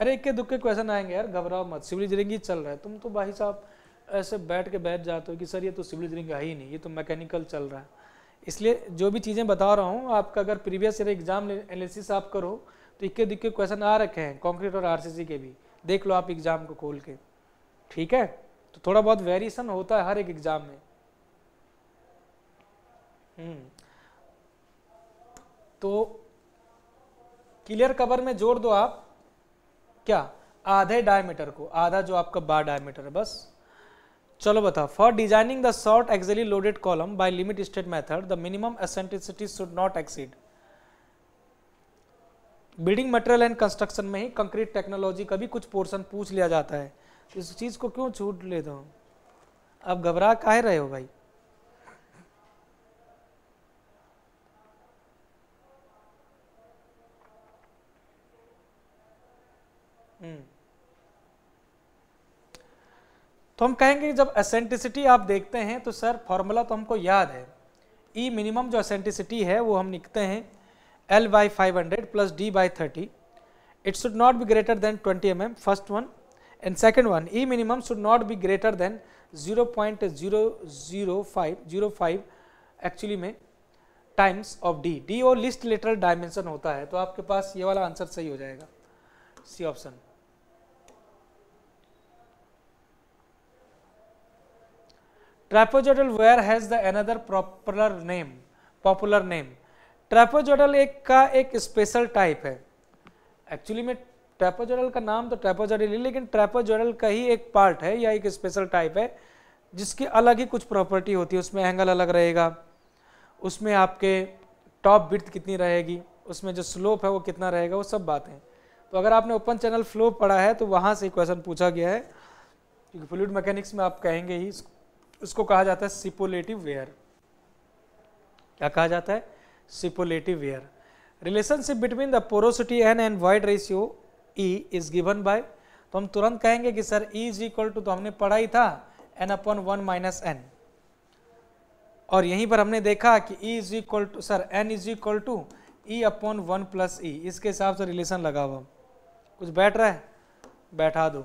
अरे एक के दुख के क्वेश्चन आएंगे यार घबराओ मत सिविल इंजीनियरिंग ही चल रहा है तुम तो भाई साहब ऐसे बैठ के बैठ जाते हो कि सर ये तो सिविल इंजीनियरिंग है ही नहीं ये तो मैकेनिकल चल रहा है इसलिए जो भी चीज़ें बता रहा हूँ आपका अगर प्रीवियस ईयर एग्जाम एनालिसिस आप करो तो इक्के दुक्के क्वेश्चन आ रखे हैं कॉन्क्रीट और आर के भी देख लो आप एग्जाम को खोल के ठीक है तो थोड़ा बहुत वेरिएशन होता है हर एक एग्जाम में हम्म। तो क्लियर कवर में जोड़ दो आप क्या आधे डायमीटर को आधा जो आपका बार डायमीटर है बस चलो बताओ for designing the short axially loaded column by limit state method the minimum eccentricity should not exceed building material and construction में ही कंक्रीट टेक्नोलॉजी का भी कुछ पोर्शन पूछ लिया जाता है तो इस चीज़ को क्यों छूट लेता हूँ आप घबरा काहे रहे हो भाई हम्म। तो हम कहेंगे जब असेंटिसिटी आप देखते हैं तो सर फॉर्मूला तो हमको याद है ई e मिनिमम जो असेंटिसिटी है वो हम लिखते हैं L by five hundred plus D by thirty it should not be greater than twenty M M first one and second one E minimum should not be greater than zero point zero zero five zero five actually में times of D D और least lateral dimension होता है तो आपके पास ये वाला answer सही हो जाएगा C option trapezoidal weir has the another प्रॉपुलर नेम पॉपुलर नेम ट्रैपोजोडल एक का एक स्पेशल टाइप है एक्चुअली में ट्रैपोजोडल का नाम तो ट्रैपोजोडल ही लेकिन ट्रैपोजोडल का ही एक पार्ट है या एक स्पेशल टाइप है जिसकी अलग ही कुछ प्रॉपर्टी होती है उसमें एंगल अलग रहेगा उसमें आपके टॉप ब्रथ कितनी रहेगी उसमें जो स्लोप है वो कितना रहेगा वो सब बातें तो अगर आपने ओपन चैनल फ्लो पढ़ा है तो वहाँ से क्वेश्चन पूछा गया है क्योंकि फ्लूड मैकेनिक्स में आप कहेंगे ही इसको कहा जाता है सिपोलेटिव वेयर क्या कहा जाता है Cipolletti weir relationship between the porosity N and void ratio E is given by तो हम तुरंत कहेंगे कि sir E is equal to तो हमने पढ़ा ही था N upon one minus N और यहीं पर हमने देखा कि E is equal to sir N is equal to E upon one plus E इसके हिसाब से रिलेशन लगा हुआ कुछ बैठ रहा है बैठा दो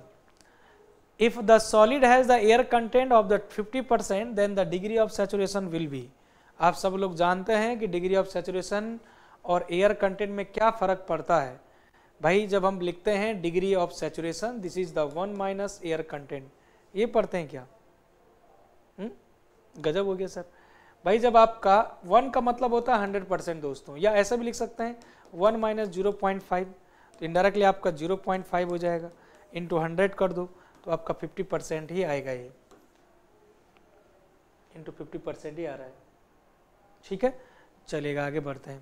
if the solid has the air content of the 50 percent then the degree of saturation will be आप सब लोग जानते हैं कि डिग्री ऑफ सेचुरेशन और एयर कंटेंट में क्या फ़र्क पड़ता है भाई जब हम लिखते हैं degree of saturation this is the one minus air content ये पढ़ते हैं क्या हुँ? हम्म? गजब हो गया सर भाई जब आपका वन का मतलब होता है हंड्रेड परसेंट दोस्तों या ऐसा भी लिख सकते हैं one minus zero point five तो इनडायरेक्टली आपका जीरो पॉइंट फाइव हो जाएगा इंटू हंड्रेड कर दो तो आपका 50 परसेंट ही आएगा ये इंटू फिफ्टी परसेंट ही आ रहा है ठीक है चलेगा आगे बढ़ते हैं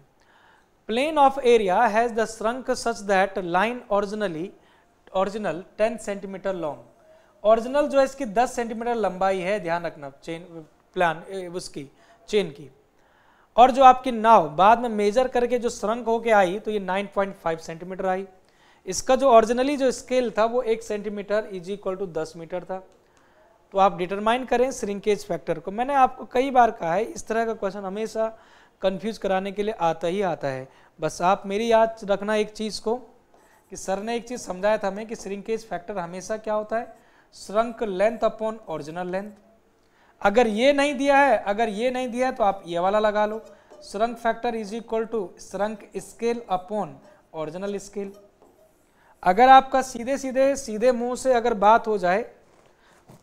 plane of area has the shrunk such that line originally original 10 centimetre long original जो है इसकी 10 सेंटीमीटर लंबाई है ध्यान रखना चेन प्लान उसकी चेन की और जो आपकी नाव बाद में मेजर करके जो श्रंक होके आई तो ये 9.5 सेंटीमीटर आई इसका जो ऑरिजिनली जो स्केल था वो एक सेंटीमीटर इज इक्वल टू दस मीटर था तो आप डिटरमाइन करें श्रिंकेज फैक्टर को मैंने आपको कई बार कहा है इस तरह का क्वेश्चन हमेशा कन्फ्यूज कराने के लिए आता ही आता है बस आप मेरी याद रखना एक चीज़ को कि सर ने एक चीज़ समझाया था हमें कि श्रिंकेज फैक्टर हमेशा क्या होता है shrunk length upon original length अगर ये नहीं दिया है अगर ये नहीं दिया है तो आप ये वाला लगा लो shrunk factor is equal to shrunk scale upon original scale अगर आपका सीधे सीधे सीधे मुंह से अगर बात हो जाए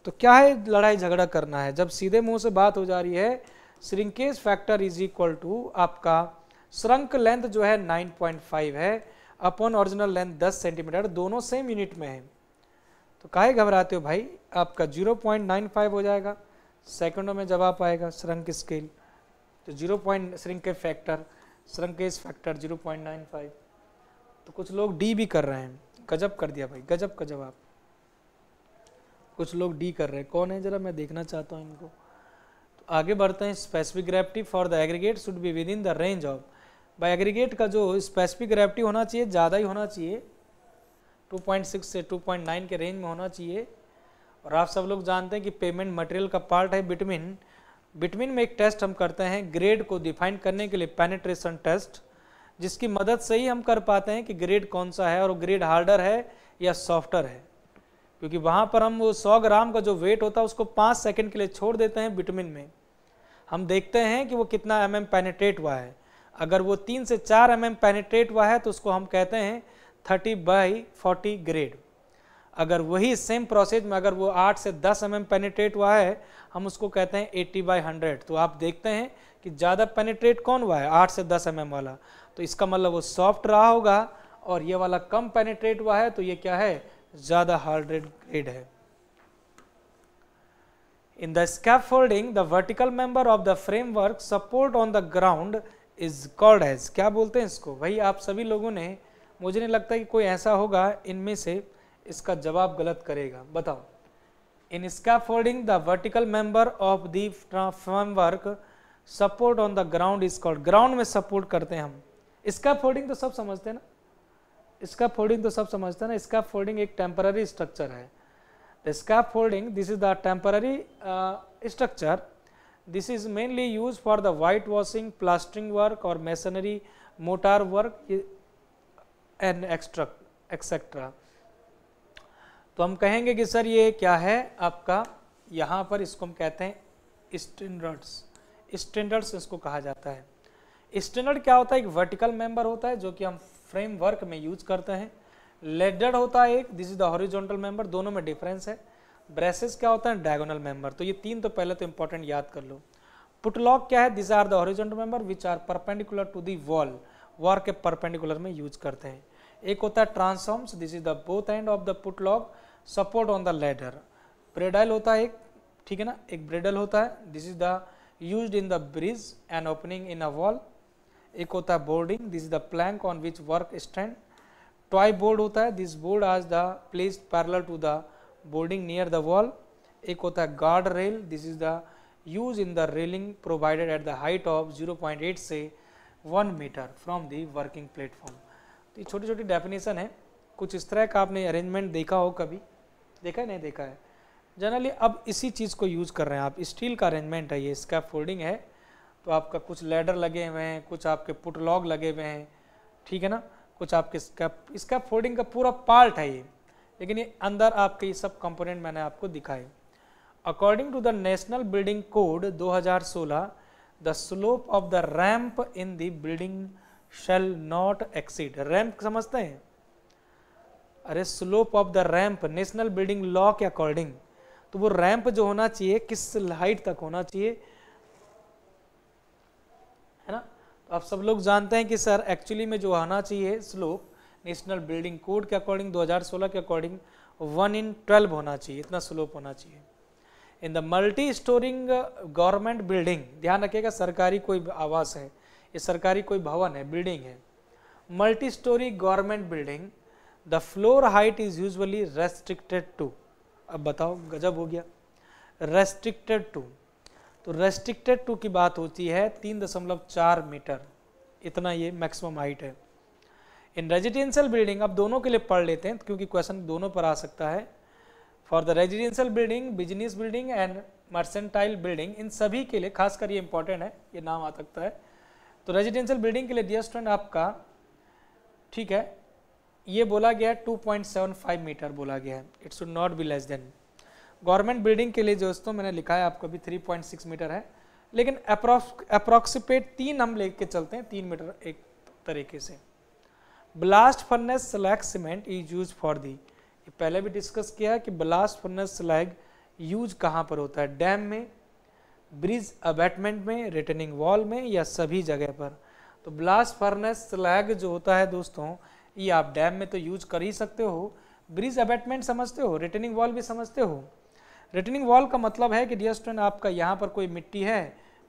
तो क्या है लड़ाई झगड़ा करना है जब सीधे मुंह से बात हो जा रही है shrinkage factor is equal to आपका श्रंक लेंथ जो है 9.5 है अपॉन ओरिजिनल लेंथ 10 सेंटीमीटर दोनों सेम यूनिट में है तो काहे घबराते हो भाई आपका 0.95 हो जाएगा सेकंडों में जवाब आएगा श्रंक स्केल तो zero point shrinkage factor shrinkage factor 0.95 तो कुछ लोग डी भी कर रहे हैं गजब कर दिया भाई गजब का जवाब कुछ लोग डी कर रहे हैं कौन है जरा मैं देखना चाहता हूँ इनको तो आगे बढ़ते हैं specific gravity for the aggregate should be within the range of by aggregate का जो स्पेसिफिक ग्रेविटी होना चाहिए ज़्यादा ही होना चाहिए 2.6 से 2.9 के रेंज में होना चाहिए और आप सब लोग जानते हैं कि पेमेंट मटेरियल का पार्ट है बिटमिन बिटमिन में एक टेस्ट हम करते हैं ग्रेड को डिफाइन करने के लिए पेनिट्रेशन टेस्ट जिसकी मदद से ही हम कर पाते हैं कि ग्रेड कौन सा है और ग्रेड हार्डर है या सॉफ्टर है क्योंकि वहाँ पर हम वो सौ ग्राम का जो वेट होता है उसको पाँच सेकेंड के लिए छोड़ देते हैं विटामिन में हम देखते हैं कि वो कितना एम एम पेनेट्रेट हुआ है अगर वो तीन से चार एम एम पेनेट्रेट हुआ है तो उसको हम कहते हैं थर्टी बाई फोर्टी ग्रेड अगर वही सेम प्रोसेस में अगर वो आठ से दस एम एम पेनेट्रेट हुआ है हम उसको कहते हैं एट्टी बाई हंड्रेड तो आप देखते हैं कि ज़्यादा पेनेट्रेट कौन हुआ है आठ से दस एम mm एम वाला तो इसका मतलब वो सॉफ्ट रहा होगा और ये वाला कम पेनेट्रेट हुआ है तो ये क्या है ज़्यादा हार्ड ग्रेड है the scaffolding the vertical member of the framework support on the ground is called as क्या बोलते हैं इसको भाई आप सभी लोगों ने मुझे नहीं लगता कि कोई ऐसा होगा इनमें से इसका जवाब गलत करेगा बताओ in folding the vertical member of the framework support on the ground is called ground में सपोर्ट करते हैं हम इसका फोल्डिंग तो सब समझते हैं ना इसका फोल्डिंग तो सब समझते हैं ना इसका फोल्डिंग एक टेम्पररी स्ट्रक्चर है scaffolding this is the temporary structure this is mainly use for the white washing plastering work और masonry mortar work and extra etcetera तो हम कहेंगे कि सर ये क्या है आपका यहाँ पर इसको हम कहते हैं स्टैंडर्ड्स स्टैंडर्ड्स इसको कहा जाता है स्टैंडर्ड क्या होता है एक वर्टिकल मेंबर होता है जो कि हम फ्रेमवर्क में यूज करते हैं लेडर होता है एक this is the horizontal member दोनों में डिफरेंस है ब्रेसेस क्या होता है डायगोनल मेंबर तो ये तीन तो पहले तो इंपॉर्टेंट याद कर लो पुटलॉक क्या है this are the horizontal member which are perpendicular to the wall wall के परपेंडिकुलर में यूज करते हैं एक होता है transoms this is the both end of the putlog support on the ledger bridle होता है एक ठीक है ना एक ब्रेडल होता है this is the use in the bridge and opening in a wall एकota boarding this is the plank on which work stand toy board hota hai this board has the placed parallel to the boarding near the wall ek hota hai guard rail this is the used in the railing provided at the height of 0.8 से 1 मीटर from the working platform तो ये छोटी छोटी definition है कुछ इस तरह का आपने अरेंजमेंट देखा हो कभी देखा है नहीं देखा है जनरली अब इसी चीज़ को यूज़ कर रहे हैं आप स्टील का अरेंजमेंट है ये इसका फोल्डिंग है तो आपका कुछ लेडर लगे हुए हैं कुछ आपके पुट लॉग लगे हुए हैं ठीक है ना कुछ आपके इसका इसका फोल्डिंग का पूरा पार्ट है ये लेकिन ये अंदर आपके ये सब कंपोनेंट मैंने आपको दिखाए according to the national building code 2016 the slope of the ramp in the building shall not exceed ramp समझते हैं अरे slope of the ramp national building law के अकॉर्डिंग तो वो रैम्प जो होना चाहिए किस हाइट तक होना चाहिए आप सब लोग जानते हैं कि सर एक्चुअली में जो आना चाहिए स्लोप नेशनल बिल्डिंग कोड के अकॉर्डिंग 2016 के अकॉर्डिंग वन इन ट्वेल्व होना चाहिए इतना स्लोप होना चाहिए in the multi storing government building ध्यान रखिएगा सरकारी कोई आवास है ये सरकारी कोई भवन है बिल्डिंग है multi storey government building the floor height is usually restricted to अब बताओ गजब हो गया रेस्ट्रिक्टेड टू तो रेस्ट्रिक्टेड टू की बात होती है तीन दशमलव चार मीटर इतना ये मैक्सिमम हाइट है इन रेजिडेंशियल बिल्डिंग अब दोनों के लिए पढ़ लेते हैं क्योंकि क्वेश्चन दोनों पर आ सकता है for the residential building business building and mercantile building इन सभी के लिए खासकर ये इंपॉर्टेंट है ये नाम आ सकता है तो रेजिडेंशियल बिल्डिंग के लिए डियर स्टूडेंट आपका ठीक है ये बोला गया है फाइव मीटर बोला गया है it should not be less than government building के लिए दोस्तों मैंने लिखा है आपको अभी 3.6 मीटर है लेकिन अप्रोक्सीपेट तीन हम लेके चलते हैं तीन मीटर एक तरीके से blast furnace slag cement is use for the पहले भी डिस्कस किया है कि ब्लास्ट फर्नेस स्लैग यूज कहाँ पर होता है डैम में ब्रिज अबैटमेंट में रिटर्निंग वॉल में या सभी जगह पर तो ब्लास्ट फर्नेस स्लैग जो होता है दोस्तों ये आप डैम में तो यूज कर ही सकते हो ब्रिज अबैटमेंट समझते हो रिटर्निंग वॉल भी समझते हो रिटर्निंग वॉल का मतलब है कि डियर स्टूडेंट आपका यहाँ पर कोई मिट्टी है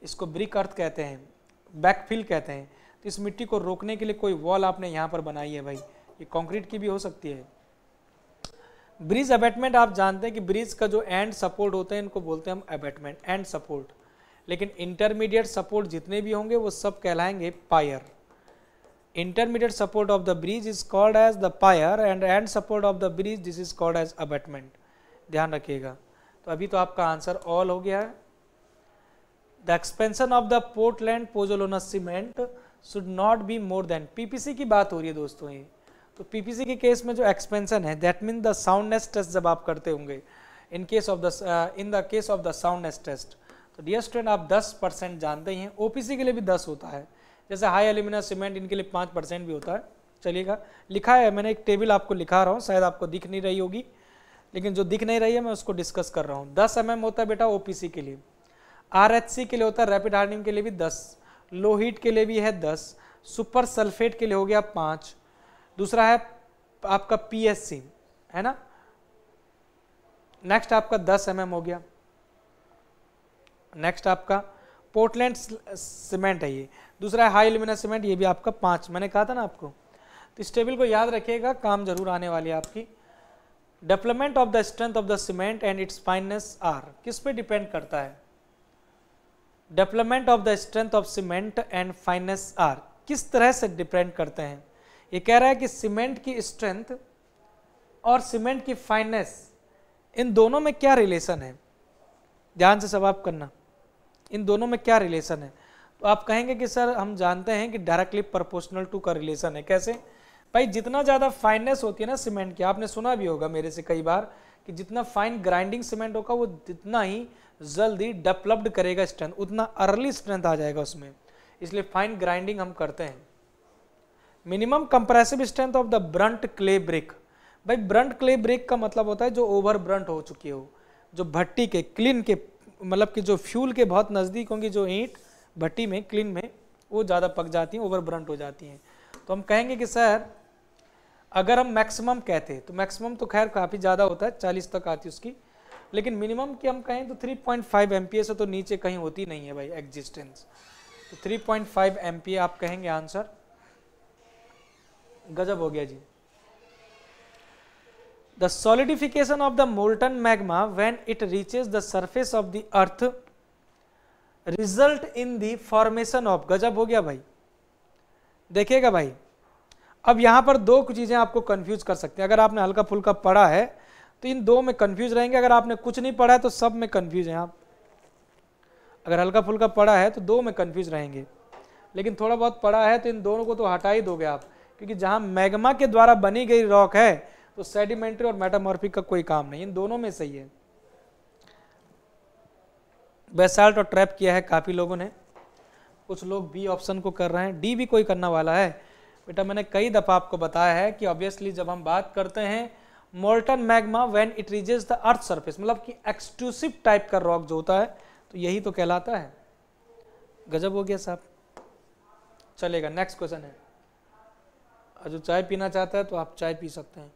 इसको ब्रिक अर्थ कहते हैं बैकफिल कहते हैं तो इस मिट्टी को रोकने के लिए कोई वॉल आपने यहाँ पर बनाई है भाई ये कॉन्क्रीट की भी हो सकती है ब्रिज अबेटमेंट आप जानते हैं कि ब्रिज का जो एंड सपोर्ट होता है इनको बोलते हैं हम अबेटमेंट एंड सपोर्ट लेकिन इंटरमीडिएट सपोर्ट जितने भी होंगे वो सब कहलाएंगे pier intermediate support of the bridge is called as the pier end end support of the bridge this is called as abutment ध्यान रखिएगा तो अभी तो आपका आंसर ऑल हो गया है the expansion of the Portland pozzolana cement should not be more than PPC की बात हो रही है दोस्तों ये तो पीपीसी के केस में जो एक्सपेंशन है that mean the soundness test जब आप करते होंगे in case of the in the case of the soundness test तो डियर स्टूडेंट आप 10 परसेंट जानते ही हैं ओपीसी के लिए भी 10 होता है जैसे हाई एल्यूमिना सीमेंट इनके लिए 5 परसेंट भी होता है चलिएगा लिखा है मैंने एक टेबल आपको लिखा रहा हूँ शायद आपको दिख नहीं रही होगी लेकिन जो दिख नहीं रही है मैं उसको डिस्कस कर रहा हूँ दस एम होता है बेटा ओ के लिए आर के लिए होता है रैपिड हार्डनिंग के लिए भी दस लो हीट के लिए भी है दस सुपर सल्फेट के लिए हो गया पाँच दूसरा है आपका पी है ना नेक्स्ट आपका दस एम mm हो गया नेक्स्ट आपका पोर्टलैंड सीमेंट है ये दूसरा है हाई एल्यूमिनियम सीमेंट ये भी आपका पाँच मैंने कहा था ना आपको तो इस टेबल को याद रखिएगा काम जरूर आने वाली है आपकी development of the strength of the cement and its fineness are किस पे डिपेंड करता है development of the strength of cement and fineness are किस तरह से डिपेंड करते हैं ये कह रहा है कि सीमेंट की स्ट्रेंथ और सीमेंट की फाइननेस इन दोनों में क्या रिलेशन है ध्यान से सब आप करना इन दोनों में क्या रिलेशन है तो आप कहेंगे कि सर हम जानते हैं कि डायरेक्टली प्रोपोर्शनल टू का रिलेशन है कैसे भाई जितना ज़्यादा फाइननेस होती है ना सीमेंट की आपने सुना भी होगा मेरे से कई बार कि जितना फाइन ग्राइंडिंग सीमेंट होगा वो जितना ही जल्दी डेवलप्ड करेगा स्ट्रेंथ उतना अर्ली स्ट्रेंथ आ जाएगा उसमें इसलिए फाइन ग्राइंडिंग हम करते हैं minimum compressive strength of the burnt clay brick भाई ब्रंट क्ले ब्रिक का मतलब होता है जो ओवर ब्रंट हो चुकी हो जो भट्टी के क्लिन के मतलब कि जो फ्यूल के बहुत नज़दीक होंगी जो ईंट भट्टी में क्लिन में वो ज़्यादा पक जाती हैं ओवर ब्रंट हो जाती हैं तो हम कहेंगे कि सर अगर हम मैक्सिमम कहते तो मैक्सिमम तो खैर काफ़ी ज़्यादा होता है चालीस तक आती उसकी लेकिन मिनिमम की हम कहें तो 3.5 पॉइंट से तो नीचे कहीं होती नहीं है भाई एग्जिस्टेंस तो 3.5 पॉइंट आप कहेंगे आंसर गजब हो गया जी the solidification of the molten magma when it reaches the surface of the earth result in the formation of गजब हो गया भाई देखिएगा भाई अब यहाँ पर दो चीज़ें आपको कन्फ्यूज़ कर सकते हैं अगर आपने हल्का फुल्का पढ़ा है तो इन दो में कन्फ्यूज़ रहेंगे अगर आपने कुछ नहीं पढ़ा है तो सब में कन्फ्यूज़ हैं आप अगर हल्का फुल्का पढ़ा है तो दो में कन्फ्यूज़ रहेंगे लेकिन थोड़ा बहुत पढ़ा है तो इन दोनों को तो हटा ही दोगे आप क्योंकि जहाँ मैग्मा के द्वारा बनी गई रॉक है तो सेडिमेंट्री और मेटामॉर्फिक का कोई काम नहीं इन दोनों में सही है बेसाल्ट और ट्रैप किया है काफ़ी लोगों ने कुछ लोग बी ऑप्शन को कर रहे हैं डी भी कोई करने वाला है बेटा मैंने कई दफ़ा आपको बताया है कि ऑब्वियसली जब हम बात करते हैं molten magma when it reaches the earth surface मतलब कि एक्सक्लूसिव टाइप का रॉक जो होता है तो यही तो कहलाता है गजब हो गया साहब चलेगा नेक्स्ट क्वेश्चन है जो चाय पीना चाहता है तो आप चाय पी सकते हैं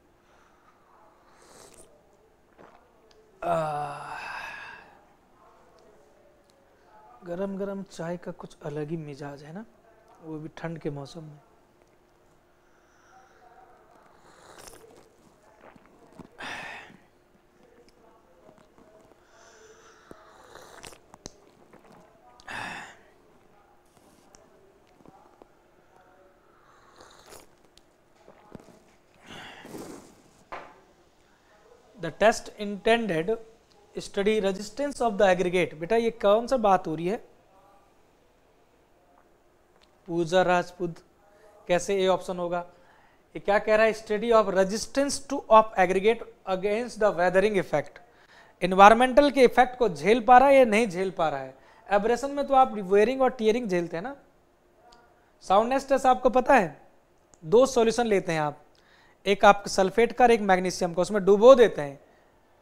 गरम गरम चाय का कुछ अलग ही मिजाज है ना वो भी ठंड के मौसम में test intended study resistance of the aggregate बेटा ये कौन सा बात हो रही है पूजा राजपूत कैसे ये ऑप्शन होगा ये क्या कह रहा है study of resistance to of aggregate against the weathering effect environmental के इफेक्ट को झेल पा रहा है या नहीं झेल पा रहा है एब्रेशन में तो आप वेयरिंग और टीयरिंग झेलते हैं ना साउंडनेस टेस्ट आपको पता है दो सॉल्यूशन लेते हैं आप एक आप सल्फेट का एक मैग्नीशियम का उसमें डुबो देते हैं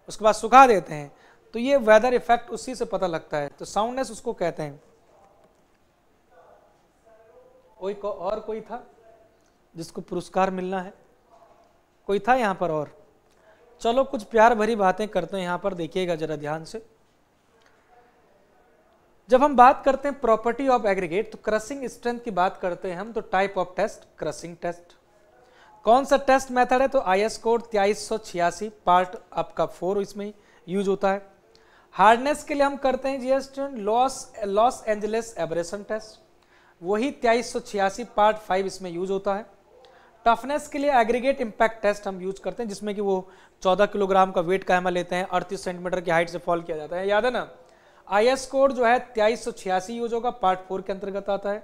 उसके बाद सुखा देते हैं तो ये वेदर इफेक्ट उसी से पता लगता है तो साउंडनेस उसको कहते हैं कोई को और कोई था जिसको पुरस्कार मिलना है कोई था यहाँ पर और चलो कुछ प्यार भरी बातें करते हैं यहाँ पर देखिएगा जरा ध्यान से जब हम बात करते हैं प्रॉपर्टी ऑफ एग्रीगेट तो क्रसिंग स्ट्रेंथ की बात करते हैं हम तो type of test crushing test कौन सा टेस्ट मेथड है तो आई एस कोड तेईस सौ छियासी पार्ट आपका फोर इसमें यूज होता है हार्डनेस के लिए हम करते हैं जी student Los Los Angeles abrasion test वही तेईस सौ छियासी पार्ट फाइव इसमें यूज होता है टफनेस के लिए एग्रीगेट इम्पैक्ट टेस्ट हम यूज करते हैं जिसमें कि वो 14 किलोग्राम का वेट का हमें लेते हैं अड़तीस सेंटीमीटर की हाइट से फॉल किया जाता है याद है ना आई एस कोड जो है तेईस सौ छियासी यूज होगा पार्ट फोर के अंतर्गत आता है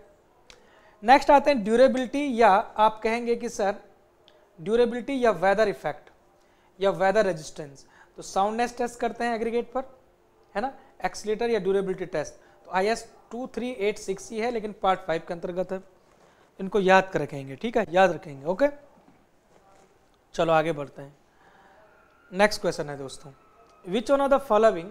नेक्स्ट आते हैं ड्यूरेबिलिटी या आप कहेंगे कि सर ड्यूरेबिलिटी या वेदर इफेक्ट या वेदर रेजिस्टेंस तो साउंडनेस टेस्ट करते हैं एग्रीगेट पर है ना एक्सलेटर या ड्यूरेबिलिटी टेस्ट तो I S two three eight six ही है लेकिन पार्ट फाइव के अंतर्गत है इनको याद कर रखेंगे ठीक है याद रखेंगे ओके चलो आगे बढ़ते हैं नेक्स्ट क्वेश्चन है दोस्तों which one of the following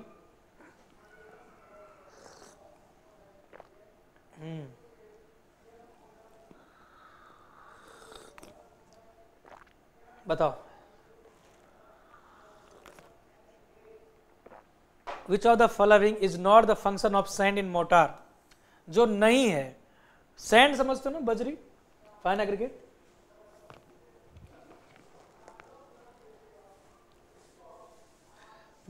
बताओ which of the following is not the function of sand in mortar जो नहीं है सैंड समझते हो ना बजरी फाइन एग्रीगेट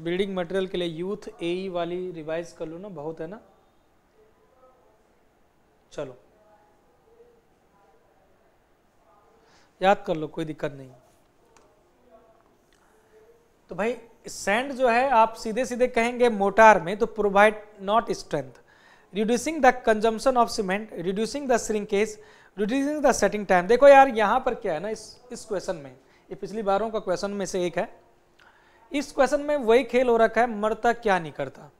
बिल्डिंग मटेरियल के लिए यूथ ए e वाली रिवाइज कर लो ना बहुत है ना चलो याद कर लो कोई दिक्कत नहीं तो भाई सैंड जो है आप सीधे सीधे कहेंगे मोटार में तो provide not strength reducing the consumption of cement reducing the shrinkage reducing the setting time देखो यार यहाँ पर क्या है ना इस इस क्वेश्चन में ये पिछली बारों का क्वेश्चन में से एक है इस क्वेश्चन में वही खेल हो रखा है मरता क्या नहीं करता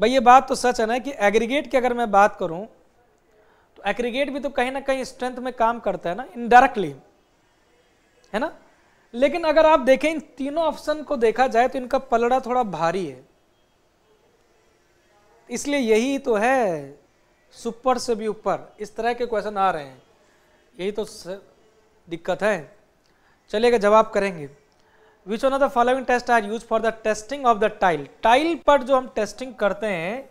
भाई ये बात तो सच है ना कि एग्रीगेट की अगर मैं बात करूं तो एग्रीगेट भी तो कहीं ना कहीं स्ट्रेंथ में काम करता है ना इनडायरेक्टली है ना लेकिन अगर आप देखें इन तीनों ऑप्शन को देखा जाए तो इनका पलड़ा थोड़ा भारी है इसलिए यही तो है सुपर से भी ऊपर इस तरह के क्वेश्चन आ रहे हैं यही तो दिक्कत है चलेगा जवाब करेंगे which on the following test are use for the testing of the tile tile पर जो हम टेस्टिंग करते हैं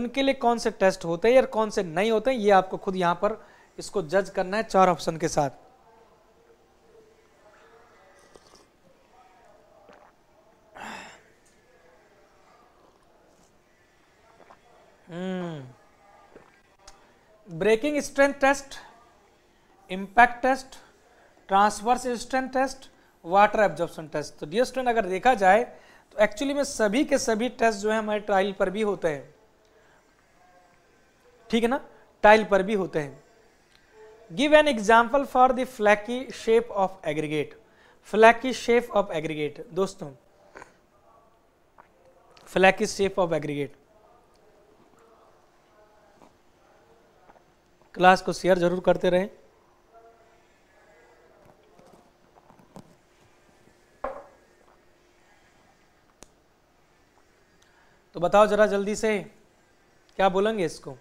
उनके लिए कौन से टेस्ट होते हैं या कौन से नहीं होते हैं ये आपको खुद यहाँ पर इसको जज करना है चार ऑप्शन के साथ breaking strength test impact test transverse strength test water absorption test तो डियर स्टूडेंट अगर देखा जाए तो एक्चुअली में सभी के सभी टेस्ट जो है हमारे ट्रायल पर भी होते हैं ठीक है ना टाइल पर भी होते हैं give an example for the flaky shape of aggregate flaky shape of aggregate दोस्तों flaky shape of aggregate class को शेयर जरूर करते रहें तो बताओ जरा जल्दी से क्या बोलेंगे इसको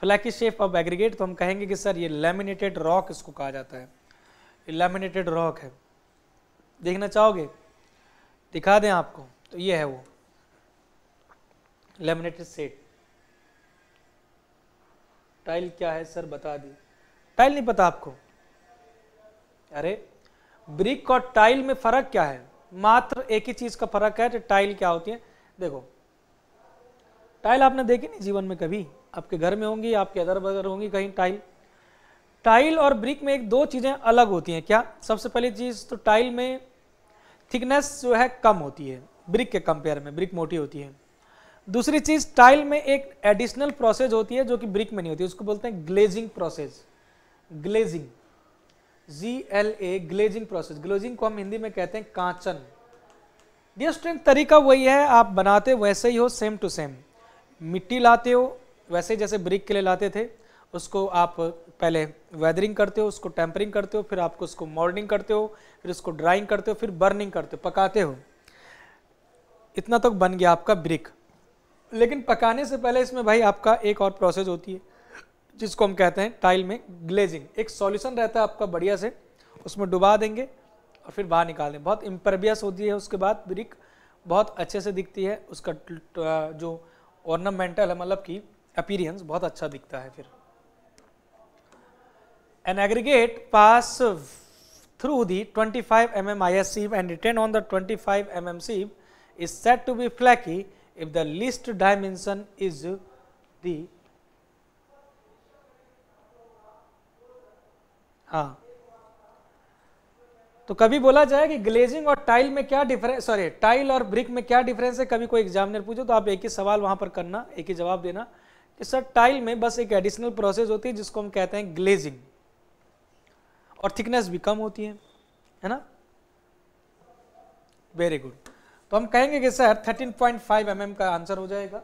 फ्लैकी शेप ऑफ एग्रीगेट तो हम कहेंगे कि सर ये लेमिनेटेड रॉक इसको कहा जाता है ये लेमिनेटेड रॉक है देखना चाहोगे दिखा दें आपको तो ये है वो लेमिनेटेड सेट टाइल क्या है सर बता दी टाइल नहीं पता आपको अरे ब्रिक और टाइल में फर्क क्या है मात्र एक ही चीज का फर्क है तो टाइल क्या होती है देखो टाइल आपने देखी नहीं जीवन में कभी आपके घर में होंगी आपके अदर बदर होंगी कहीं टाइल टाइल और ब्रिक में एक दो चीज़ें अलग होती हैं क्या सबसे पहली चीज़ तो टाइल में थिकनेस जो है कम होती है ब्रिक के कंपेयर में ब्रिक मोटी होती है दूसरी चीज टाइल में एक एडिशनल प्रोसेस होती है जो कि ब्रिक में नहीं होती उसको बोलते हैं glazing process glazing G L A glazing process glazing को हम हिंदी में कहते हैं कांचन डियर स्टूडेंट तरीका वही है आप बनाते वैसे ही हो सेम टू सेम मिट्टी लाते हो वैसे जैसे ब्रिक के लिए लाते थे उसको आप पहले वेदरिंग करते हो उसको टेम्परिंग करते हो फिर आपको उसको मॉर्निंग करते हो फिर उसको ड्राइंग करते हो फिर बर्निंग करते हो पकाते हो इतना तक तो बन गया आपका ब्रिक लेकिन पकाने से पहले इसमें भाई आपका एक और प्रोसेस होती है जिसको हम कहते हैं टाइल में ग्लेजिंग एक सॉल्यूशन रहता है आपका बढ़िया से उसमें डुबा देंगे और फिर बाहर निकाल दें बहुत इम्परबियस होती है उसके बाद ब्रिक बहुत अच्छे से दिखती है उसका जो ऑर्नामेंटल है मतलब कि अपीरियंस बहुत अच्छा दिखता है फिर twenty five M M I S mm and sieve on the twenty five M M sieve is set to be flaky if the least dimension is the हाँ तो कभी बोला जाए कि ग्लेजिंग और टाइल में क्या डिफरेंस सॉरी टाइल और ब्रिक में क्या डिफरेंस है कभी कोई एग्जामिनर पूछो तो आप एक ही सवाल वहां पर करना एक ही जवाब देना कि सर टाइल में बस एक एडिशनल प्रोसेस होती है जिसको हम कहते हैं ग्लेजिंग और थिकनेस भी कम होती है है ना वेरी गुड तो हम कहेंगे कि सर 13.5 पॉइंट mm का आंसर हो जाएगा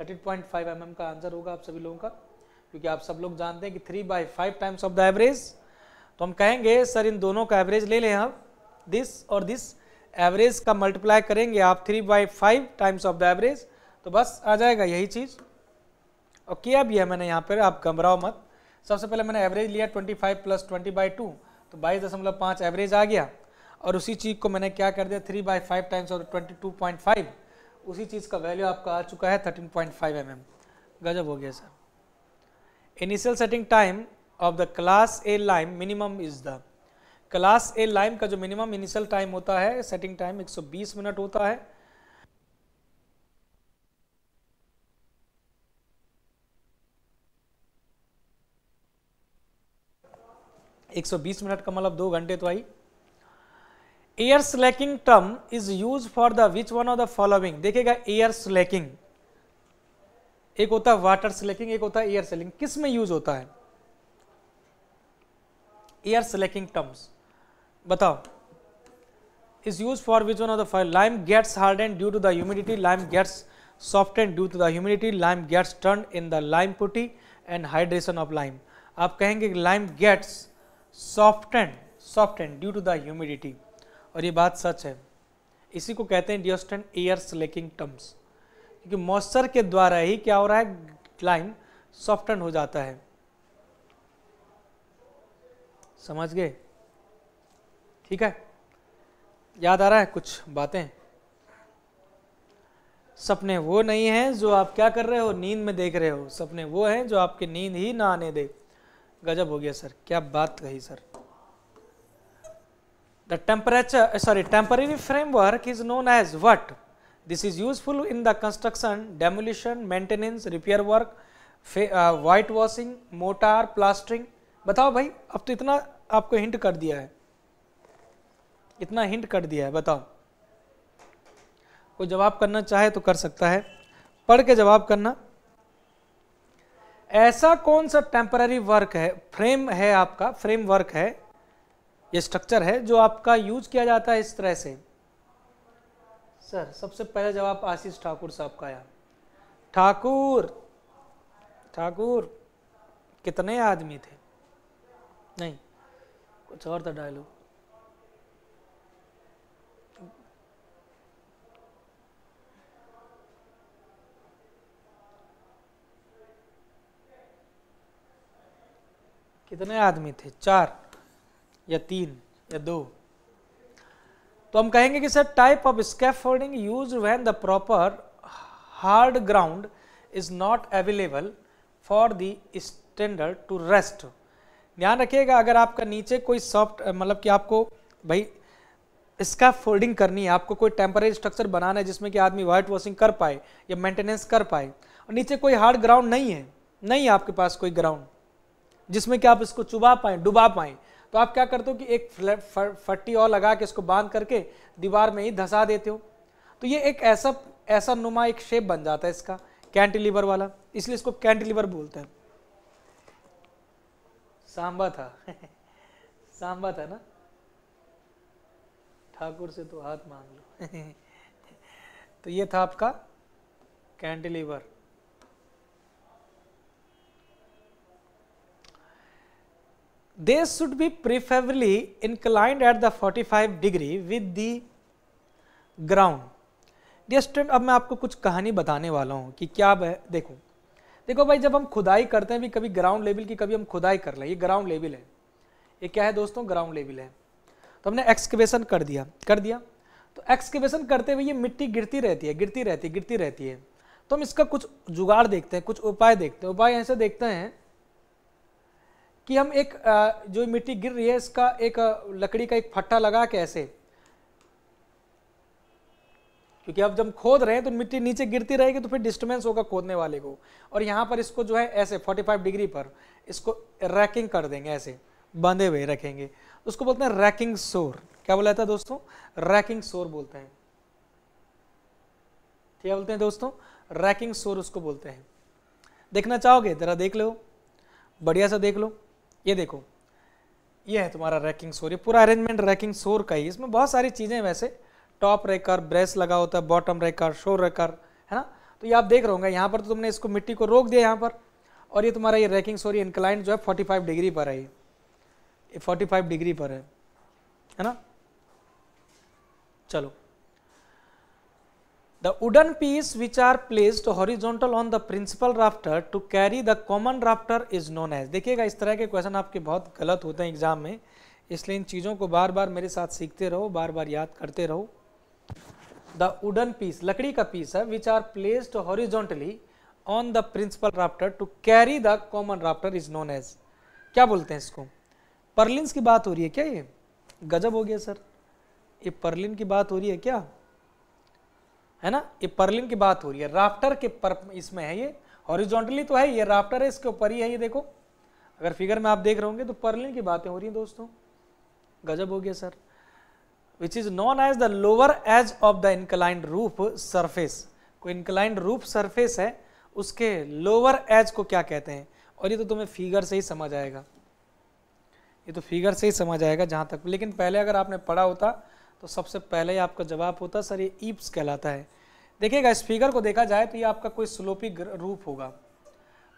13.5 पॉइंट mm का आंसर होगा आप सभी लोगों का क्योंकि आप सब लोग जानते हैं कि three by five times of the average तो हम कहेंगे सर इन दोनों का एवरेज ले लें आप दिस और दिस एवरेज का मल्टीप्लाई करेंगे आप three by five times of the average तो बस आ जाएगा यही चीज़ और किया भी है मैंने यहाँ पर आप घबराओ मत सबसे पहले मैंने एवरेज लिया 25 प्लस ट्वेंटी बाई टू तो बाईस दशमलव पाँच एवरेज आ गया और उसी चीज़ को मैंने क्या कर दिया थ्री बाई फाइव टाइम्स और ट्वेंटी टू पॉइंट फाइव उसी चीज़ का वैल्यू आपका आ चुका है thirteen point five M M गजब हो गया sir initial setting time of the class A lime minimum is the class A lime का जो मिनिमम इनिशियल टाइम होता है सेटिंग टाइम एक सौ बीस मिनट होता है एक सौ बीस मिनट का मतलब दो घंटे तो I air slaking term is use for the which one of the following देखिएगा एयर स्लैकिंग एक होता है वाटर स्लैकिंग एक होता है एयर सेलिंग किस में यूज होता है एयर स्लैकिंग टर्म्स बताओ is use for which one of the fall lime gets hard and due to the humidity lime gets soft and due to the humidity lime gets turn in the lime putty and hydration of lime आप कहेंगे lime gets soft and soft and due to the humidity और ये बात सच है इसी को कहते हैं डिओस्टेंट एयर स्लेकिंग टर्म्स क्योंकि मॉइस्चर के द्वारा ही क्या हो रहा है लाइन सॉफ्टन हो जाता है समझ गए ठीक है याद आ रहा है कुछ बातें सपने वो नहीं हैं जो आप क्या कर रहे हो नींद में देख रहे हो सपने वो हैं जो आपकी नींद ही ना आने दे गजब हो गया सर क्या बात कही sir The temperature, uh, sorry, temporary framework is known as what? This is useful in the construction, demolition, maintenance, repair work, white washing mortar plastering बताओ भाई अब तो इतना आपको हिंट कर दिया है इतना हिंट कर दिया है बताओ कोई जवाब करना चाहे तो कर सकता है पढ़ के जवाब करना ऐसा कौन सा टेम्पररी वर्क है फ्रेम है आपका फ्रेम वर्क है ये स्ट्रक्चर है जो आपका यूज किया जाता है इस तरह से सर सबसे पहला जवाब आशीष ठाकुर साहब का आया ठाकुर ठाकुर कितने आदमी थे नहीं कुछ और था डायलॉग कितने आदमी थे चार या तीन या दो तो हम कहेंगे कि sir type of scaffolding use when the proper hard ground is not available for the standard to rest ध्यान रखिएगा अगर आपका नीचे कोई सॉफ्ट मतलब कि आपको भाई इसका फोल्डिंग करनी है आपको कोई टेम्परेरी स्ट्रक्चर बनाना है जिसमें कि आदमी व्हाइट वॉशिंग कर पाए या मेंटेनेंस कर पाए और नीचे कोई हार्ड ग्राउंड नहीं है नहीं है आपके पास कोई ग्राउंड जिसमें कि आप इसको चुबा पाए डुबा पाएं तो आप क्या करते हो कि एक फट्टी और लगा के इसको बांध करके दीवार में ही धंसा देते हो तो ये एक ऐसा ऐसा नुमा एक शेप बन जाता है इसका कैंटिलीवर वाला इसलिए इसको कैंटिलीवर बोलते हैं सांबा था *laughs* सांबा था ना ठाकुर से तो हाथ मांग लो *laughs* तो ये था आपका cantilever they should be preferably inclined at the 45 degree with the ground. dear student अब मैं आपको कुछ कहानी बताने वाला हूँ कि क्या देखो देखो भाई जब हम खुदाई करते हैं भी कभी ग्राउंड लेवल की कभी हम खुदाई कर लें ये ग्राउंड लेवल है ये क्या है दोस्तों ग्राउंड लेवल है तो हमने एक्सकवेशन कर दिया कर दिया तो एक्सकवेशन करते हुए ये मिट्टी गिरती रहती है गिरती रहती है गिरती रहती है तो हम इसका कुछ जुगाड़ देखते हैं कुछ उपाय देखते हैं उपाय ऐसे देखते हैं कि हम एक जो मिट्टी गिर रही है इसका एक लकड़ी का एक फट्टा लगा के ऐसे क्योंकि अब जब खोद रहे हैं तो मिट्टी नीचे गिरती रहेगी तो फिर डिस्टर्बेंस होगा खोदने वाले को और यहां पर इसको जो है ऐसे 45 डिग्री पर इसको रैकिंग कर देंगे ऐसे बांधे हुए रखेंगे उसको बोलते हैं रैकिंग सोर क्या बोला जाता है दोस्तों रैकिंग सोर बोलते हैं क्या बोलते हैं दोस्तों रैकिंग सोर उसको बोलते हैं देखना चाहोगे जरा देख लो बढ़िया सा देख लो ये देखो ये है तुम्हारा रैकिंग सोर ये पूरा अरेंजमेंट रैकिंग सोर का ही इसमें बहुत सारी चीज़ें हैं वैसे टॉप रेकर ब्रेस लगा होता है बॉटम रेकर शोर रेकर है ना तो ये आप देख रहे होंगे यहाँ पर तो तुमने इसको मिट्टी को रोक दिया यहाँ पर और ये तुम्हारा ये रैकिंग सोरी इंक्लाइंट जो है फाइव डिग्री पर है ये फाइव डिग्री पर है है ना चलो The wooden piece which are placed horizontal on the principal rafter to carry the common rafter is known as. देखिएगा इस तरह के क्वेश्चन आपके बहुत गलत होते हैं एग्जाम में इसलिए इन चीज़ों को बार बार मेरे साथ सीखते रहो बार बार याद करते रहो द वुडन पीस लकड़ी का पीस है which are placed horizontally on the principal rafter to carry the common rafter is known as क्या बोलते हैं इसको पर्लिन्स की बात हो रही है क्या ये गजब हो गया सर ये परलिन की बात हो रही है क्या है ना ये पर्लिन की बात हो रही है राफ्टर के पर इसमें है ये हॉरिजॉन्टली तो है ये राफ्टर है इसके ऊपर ही है ये देखो अगर फिगर में आप देख रहे होंगे तो पर्लिन की बातें हो रही हैं दोस्तों गजब हो गया sir which is known as the lower edge of the inclined roof surface कोई इंक्लाइंड रूफ सरफेस है उसके लोअर एज को क्या कहते हैं और ये तो तुम्हें फिगर से ही समझ आएगा ये तो फिगर से ही समझ आएगा जहां तक लेकिन पहले अगर आपने पढ़ा होता तो सबसे पहले आपका जवाब होता सर ये ईप्स कहलाता है देखिएगा इस फिगर को देखा जाए तो ये आपका कोई स्लोपी रूप होगा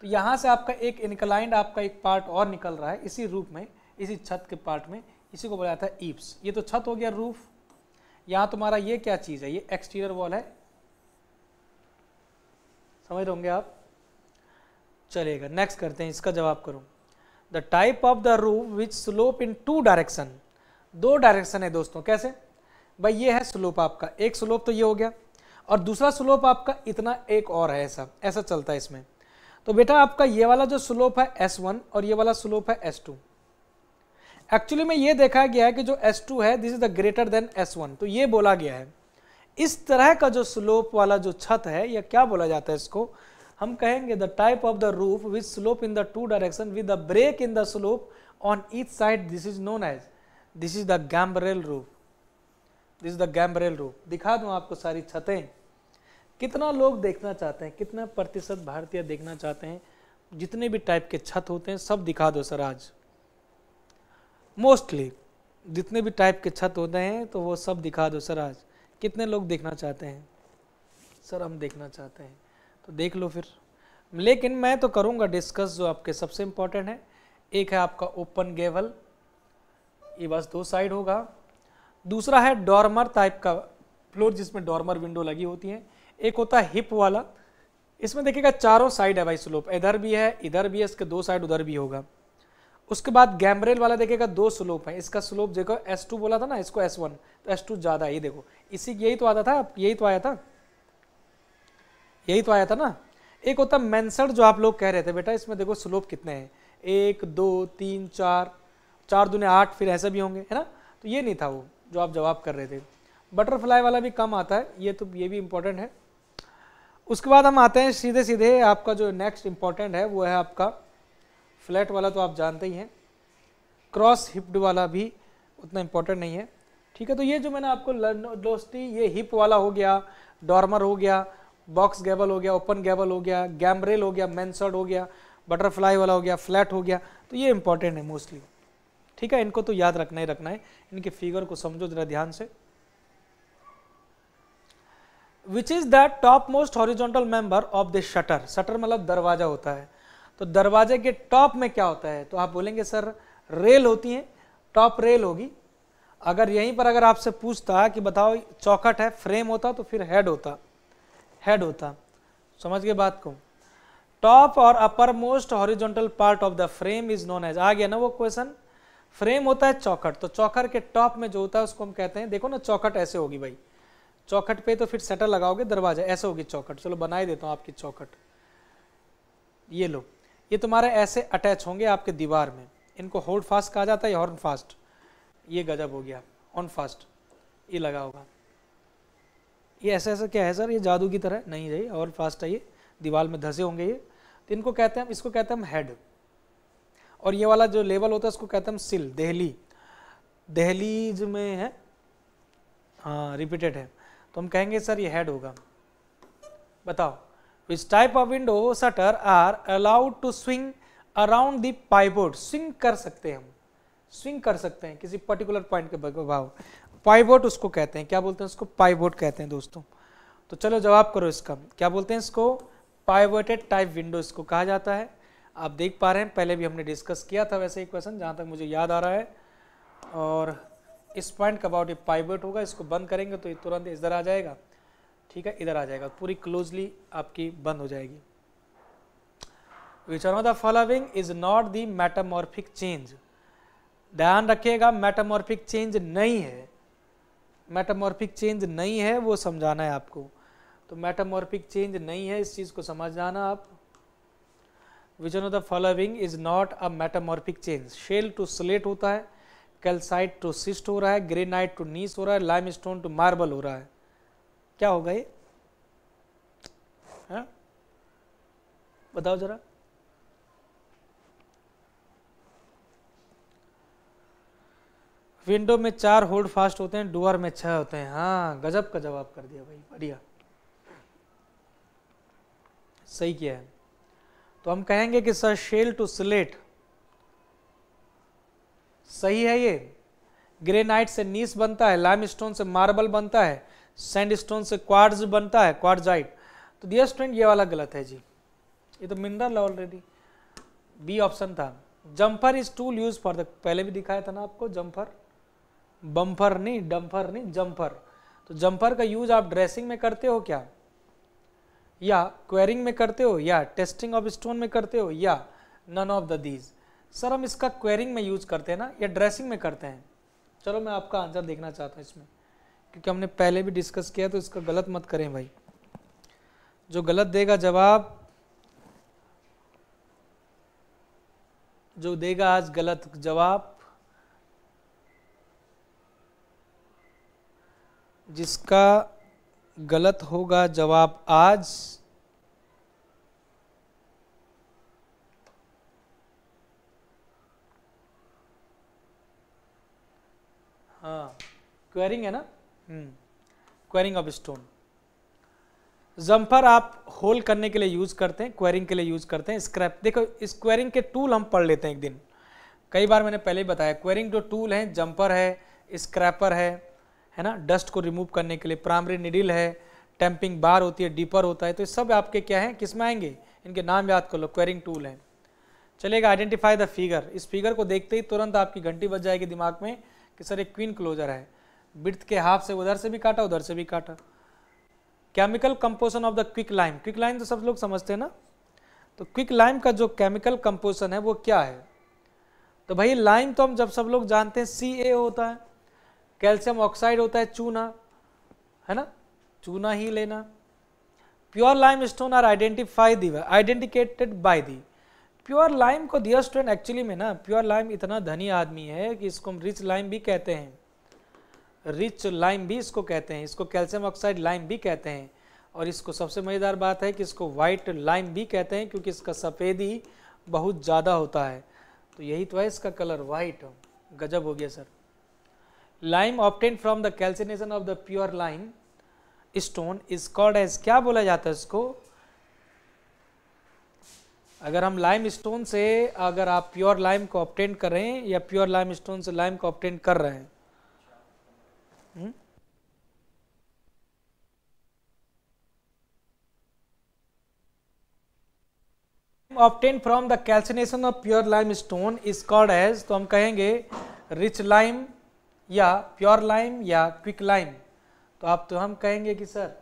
तो यहाँ से आपका एक इनकलाइंड आपका एक पार्ट और निकल रहा है इसी रूप में इसी छत के पार्ट में इसी को बोला जाता है ईप्स ये तो छत हो गया रूफ यहाँ तुम्हारा ये क्या चीज़ है ये एक्सटीरियर वॉल है समझ होंगे आप चलेगा नेक्स्ट करते हैं इसका जवाब करो the type of the roof which slope in two direction दो डायरेक्शन है दोस्तों कैसे भाई ये है स्लोप आपका एक स्लोप तो ये हो गया और दूसरा स्लोप आपका इतना एक और है ऐसा ऐसा चलता है इसमें तो बेटा आपका ये वाला जो स्लोप है S1 और ये वाला स्लोप है S2 एक्चुअली में ये देखा गया है कि जो S2 है this is the greater than S1 तो ये बोला गया है इस तरह का जो स्लोप वाला जो छत है या क्या बोला जाता है इसको हम कहेंगे the type of the roof with slope in the two direction with the break in the slope on each side this is known as this is the gambrel roof this is the gambrel roof दिखा दूँ आपको सारी छतें कितना लोग देखना चाहते हैं कितना प्रतिशत भारतीय देखना चाहते हैं जितने भी टाइप के छत होते हैं सब दिखा दो सर आज मोस्टली जितने भी टाइप के छत होते हैं तो वो सब दिखा दो सर आज कितने लोग देखना चाहते हैं सर हम देखना चाहते हैं तो देख लो फिर लेकिन मैं तो करूँगा डिस्कस जो आपके सबसे इम्पोर्टेंट है एक है आपका ओपन गेवल ये बस दो साइड होगा दूसरा है डॉर्मर टाइप का फ्लोर जिसमें डॉर्मर विंडो लगी होती है एक होता है हिप वाला इसमें देखिएगा चारों साइड है भाई स्लोप इधर भी है इधर भी है इसके दो साइड उधर भी होगा उसके बाद गैमरेल वाला देखेगा दो स्लोप है इसका स्लोप देखो एस टू बोला था ना इसको एस वन तो एस टू ज़्यादा ये देखो इसी यही तो आता था यही तो आया था यही तो आया था ना एक होता मैंसर जो आप लोग कह रहे थे बेटा इसमें देखो स्लोप कितने हैं एक दो तीन चार चार दुने आठ फिर ऐसे भी होंगे है ना तो ये नहीं था वो जो आप जवाब कर रहे थे बटरफ्लाई वाला भी कम आता है ये तो ये भी इम्पोर्टेंट है उसके बाद हम आते हैं सीधे सीधे आपका जो नेक्स्ट इम्पॉर्टेंट है वो है आपका फ्लैट वाला तो आप जानते ही हैं क्रॉस हिप्ड वाला भी उतना इम्पोर्टेंट नहीं है ठीक है तो ये जो मैंने आपको दोस्ती ये हिप वाला हो गया डॉर्मर हो गया बॉक्स गैबल हो गया ओपन गैबल हो गया गैमरेल हो गया मैंसर्ड हो गया बटरफ्लाई वाला हो गया फ्लैट हो गया तो ये इम्पोर्टेंट है मोस्टली ठीक है इनको तो याद रखना ही रखना है इनके फिगर को समझो जरा ध्यान से which is the top most horizontal member of the shutter shutter मतलब दरवाजा होता है तो दरवाजे के टॉप में क्या होता है तो आप बोलेंगे सर रेल होती है टॉप रेल होगी अगर यहीं पर अगर आपसे पूछता कि बताओ चौखट है फ्रेम होता तो फिर हेड होता हेड होता समझ गए बात को टॉप और upper most horizontal part of the frame is known as आ गया ना वो क्वेश्चन फ्रेम होता है चौखट तो चौखट के टॉप में जो होता है उसको हम कहते हैं देखो ना चौखट ऐसे होगी भाई चौखट पे तो फिर सेटर लगाओगे दरवाजा ऐसे होगी चौखट चलो बना ही देता हूँ आपकी चौखट ये लो ये तुम्हारे ऐसे अटैच होंगे आपके दीवार में इनको होल्ड फास्ट कहा जाता है हॉर्न फास्ट ये गजब हो गया ऑन फास्ट ये लगा होगा ये ऐसे ऐसे क्या है सर ये जादू की तरह नहीं रही और फास्ट है ये दीवार में धसे होंगे ये तो इनको कहते हैं इसको कहते हैं हम हेड और ये वाला जो लेवल होता है उसको कहते हैं सिल दहली दहलीज में है हाँ रिपीटेड है तो हम कहेंगे सर ये हेड होगा बताओ which type of window shutter are allowed to swing around the पाइबोर्ड स्विंग कर सकते हैं हम स्विंग कर सकते हैं किसी पर्टिकुलर पॉइंट के भाव पाइबोट उसको कहते हैं क्या बोलते हैं उसको पाइबोट कहते हैं दोस्तों तो चलो जवाब करो इसका क्या बोलते हैं इसको पाइवर्टेड टाइप विंडो इसको कहा जाता है आप देख पा रहे हैं पहले भी हमने डिस्कस किया था वैसे एक क्वेश्चन जहाँ तक मुझे याद आ रहा है और इस पॉइंट का अबाउट ये पाइवट होगा इसको बंद करेंगे तो ये तुरंत इधर आ जाएगा ठीक है इधर आ जाएगा पूरी क्लोजली आपकी बंद हो जाएगी which are the following is not the metamorphic change ध्यान रखिएगा मेटामॉर्फिक चेंज नहीं है मेटामॉर्फिक चेंज नहीं है वो समझाना है आपको तो मेटामॉर्फिक चेंज नहीं है इस चीज़ को समझ जाना आप which on of the following is not a metamorphic change shale to slate होता है कैल्साइट टू सिस्ट हो रहा है ग्रेनाइट टू नीस हो रहा है लाइम स्टोन टू मार्बल हो रहा है क्या होगा ये हाँ? बताओ जरा विंडो में चार होल्ड फास्ट होते हैं डुअर में छह होते हैं हाँ गजब का जवाब कर दिया भाई बढ़िया सही किया है तो हम कहेंगे कि सर शेल टू स्लेट सही है ये ग्रेनाइट से नीस बनता है लाइमस्टोन से मार्बल बनता है सैंडस्टोन से क्वार्ज बनता है क्वार्जाइट तो डियर स्टूडेंट ये वाला गलत है जी ये तो मिनरल ऑलरेडी बी ऑप्शन था jumper is tool use for the पहले भी दिखाया था ना आपको जम्फर बम्फर नहीं डम्फर नहीं जम्फर तो जम्फर का यूज आप ड्रेसिंग में करते हो क्या या क्वेरिंग में करते हो या टेस्टिंग ऑफ स्टोन में करते हो या नन ऑफ द दीज सर हम इसका क्वेरिंग में यूज करते हैं ना या ड्रेसिंग में करते हैं चलो मैं आपका आंसर देखना चाहता हूँ इसमें क्योंकि हमने पहले भी डिस्कस किया तो इसका गलत मत करें भाई जो गलत देगा जवाब जो देगा आज गलत जवाब जिसका गलत होगा जवाब आज हाँ क्वेरिंग है ना हम्म, क्वेरिंग ऑफ स्टोन जम्पर आप होल करने के लिए यूज करते हैं क्वेरिंग के लिए यूज करते हैं स्क्रैप देखो इस क्वेरिंग के टूल हम पढ़ लेते हैं एक दिन कई बार मैंने पहले ही बताया क्वेरिंग जो टूल है जम्पर है स्क्रैपर है है ना डस्ट को रिमूव करने के लिए प्राइमरी निडिल है टैंपिंग बार होती है डीपर होता है तो ये सब आपके क्या हैं किस में आएंगे इनके नाम याद कर लो क्वेरिंग टूल है चलेगा आइडेंटिफाई द फिगर इस फिगर को देखते ही तुरंत आपकी घंटी बज जाएगी दिमाग में कि सर एक क्वीन क्लोजर है ब्रथ के हाफ से उधर से भी काटा उधर से भी काटा chemical composition of the quick lime quick lime तो सब लोग समझते हैं ना तो क्विक लाइम का जो केमिकल कंपोजन है वो क्या है तो भाई लाइम तो हम जब सब लोग जानते हैं सी ए होता है कैल्शियम ऑक्साइड होता है चूना है ना चूना ही लेना pure limestone are identify the आइडेंटिकेटेड बाय दी प्योर लाइम को दिया स्टूडेंट एक्चुअली में ना प्योर लाइम इतना धनी आदमी है कि इसको हम रिच लाइम भी कहते हैं रिच लाइम भी इसको कहते हैं इसको कैल्शियम ऑक्साइड लाइम भी कहते हैं और इसको सबसे मज़ेदार बात है कि इसको वाइट लाइम भी कहते हैं क्योंकि इसका सफ़ेदी बहुत ज़्यादा होता है तो यही तो है इसका कलर वाइट गजब हो गया sir lime obtain from the calcination of the pure limestone is called as क्या बोला जाता है इसको अगर हम लाइम स्टोन से अगर आप प्योर लाइम को ऑप्टेन कर रहे हैं या प्योर लाइम स्टोन से लाइम को ऑप्टेन कर रहे हैं obtain from the calcination of pure limestone is called as तो हम कहेंगे रिच लाइम या प्योर लाइम या क्विक लाइम तो आप तो हम कहेंगे कि sir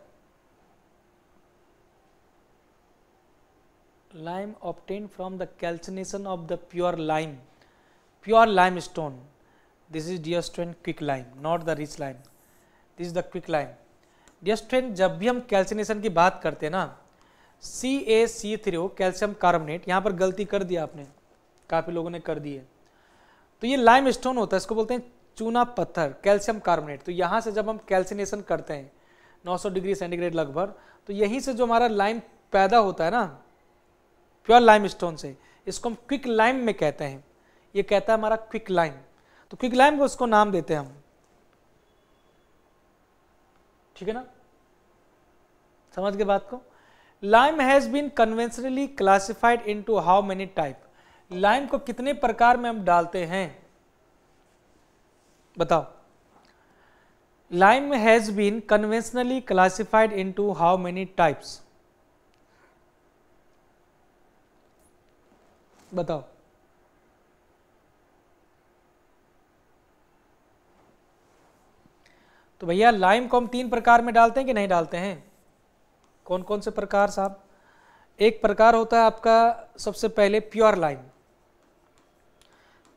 lime obtain from the calcination of the pure lime pure limestone this is डियस्ट्रेन quick lime not the rich lime this is the quick lime डियस्ट्रेन जब भी हम कैल्सिनेशन की बात करते हैं ना C A C three O calcium carbonate यहाँ पर गलती कर दिया आपने काफ़ी लोगों ने कर दी है तो ये लाइम स्टोन होता है इसको बोलते हैं चूना पत्थर कैल्शियम कार्बोनेट तो यहाँ से जब हम कैल्सिनेशन करते हैं 900 डिग्री सेंटीग्रेड लगभग तो यहीं से जो हमारा लाइम पैदा होता है ना प्योर लाइम स्टोन से इसको हम क्विक लाइम में कहते हैं ये कहता है हमारा क्विक लाइम तो क्विक लाइम को उसको नाम देते हैं हम ठीक है ना समझ गए बात को lime has been conventionally classified into how many type lime को कितने प्रकार में हम डालते हैं बताओ lime has been conventionally classified into how many types बताओ तो भैया लाइम को हम तीन प्रकार में डालते हैं कि नहीं डालते हैं कौन कौन से प्रकार साहब एक प्रकार होता है आपका सबसे पहले प्योर लाइम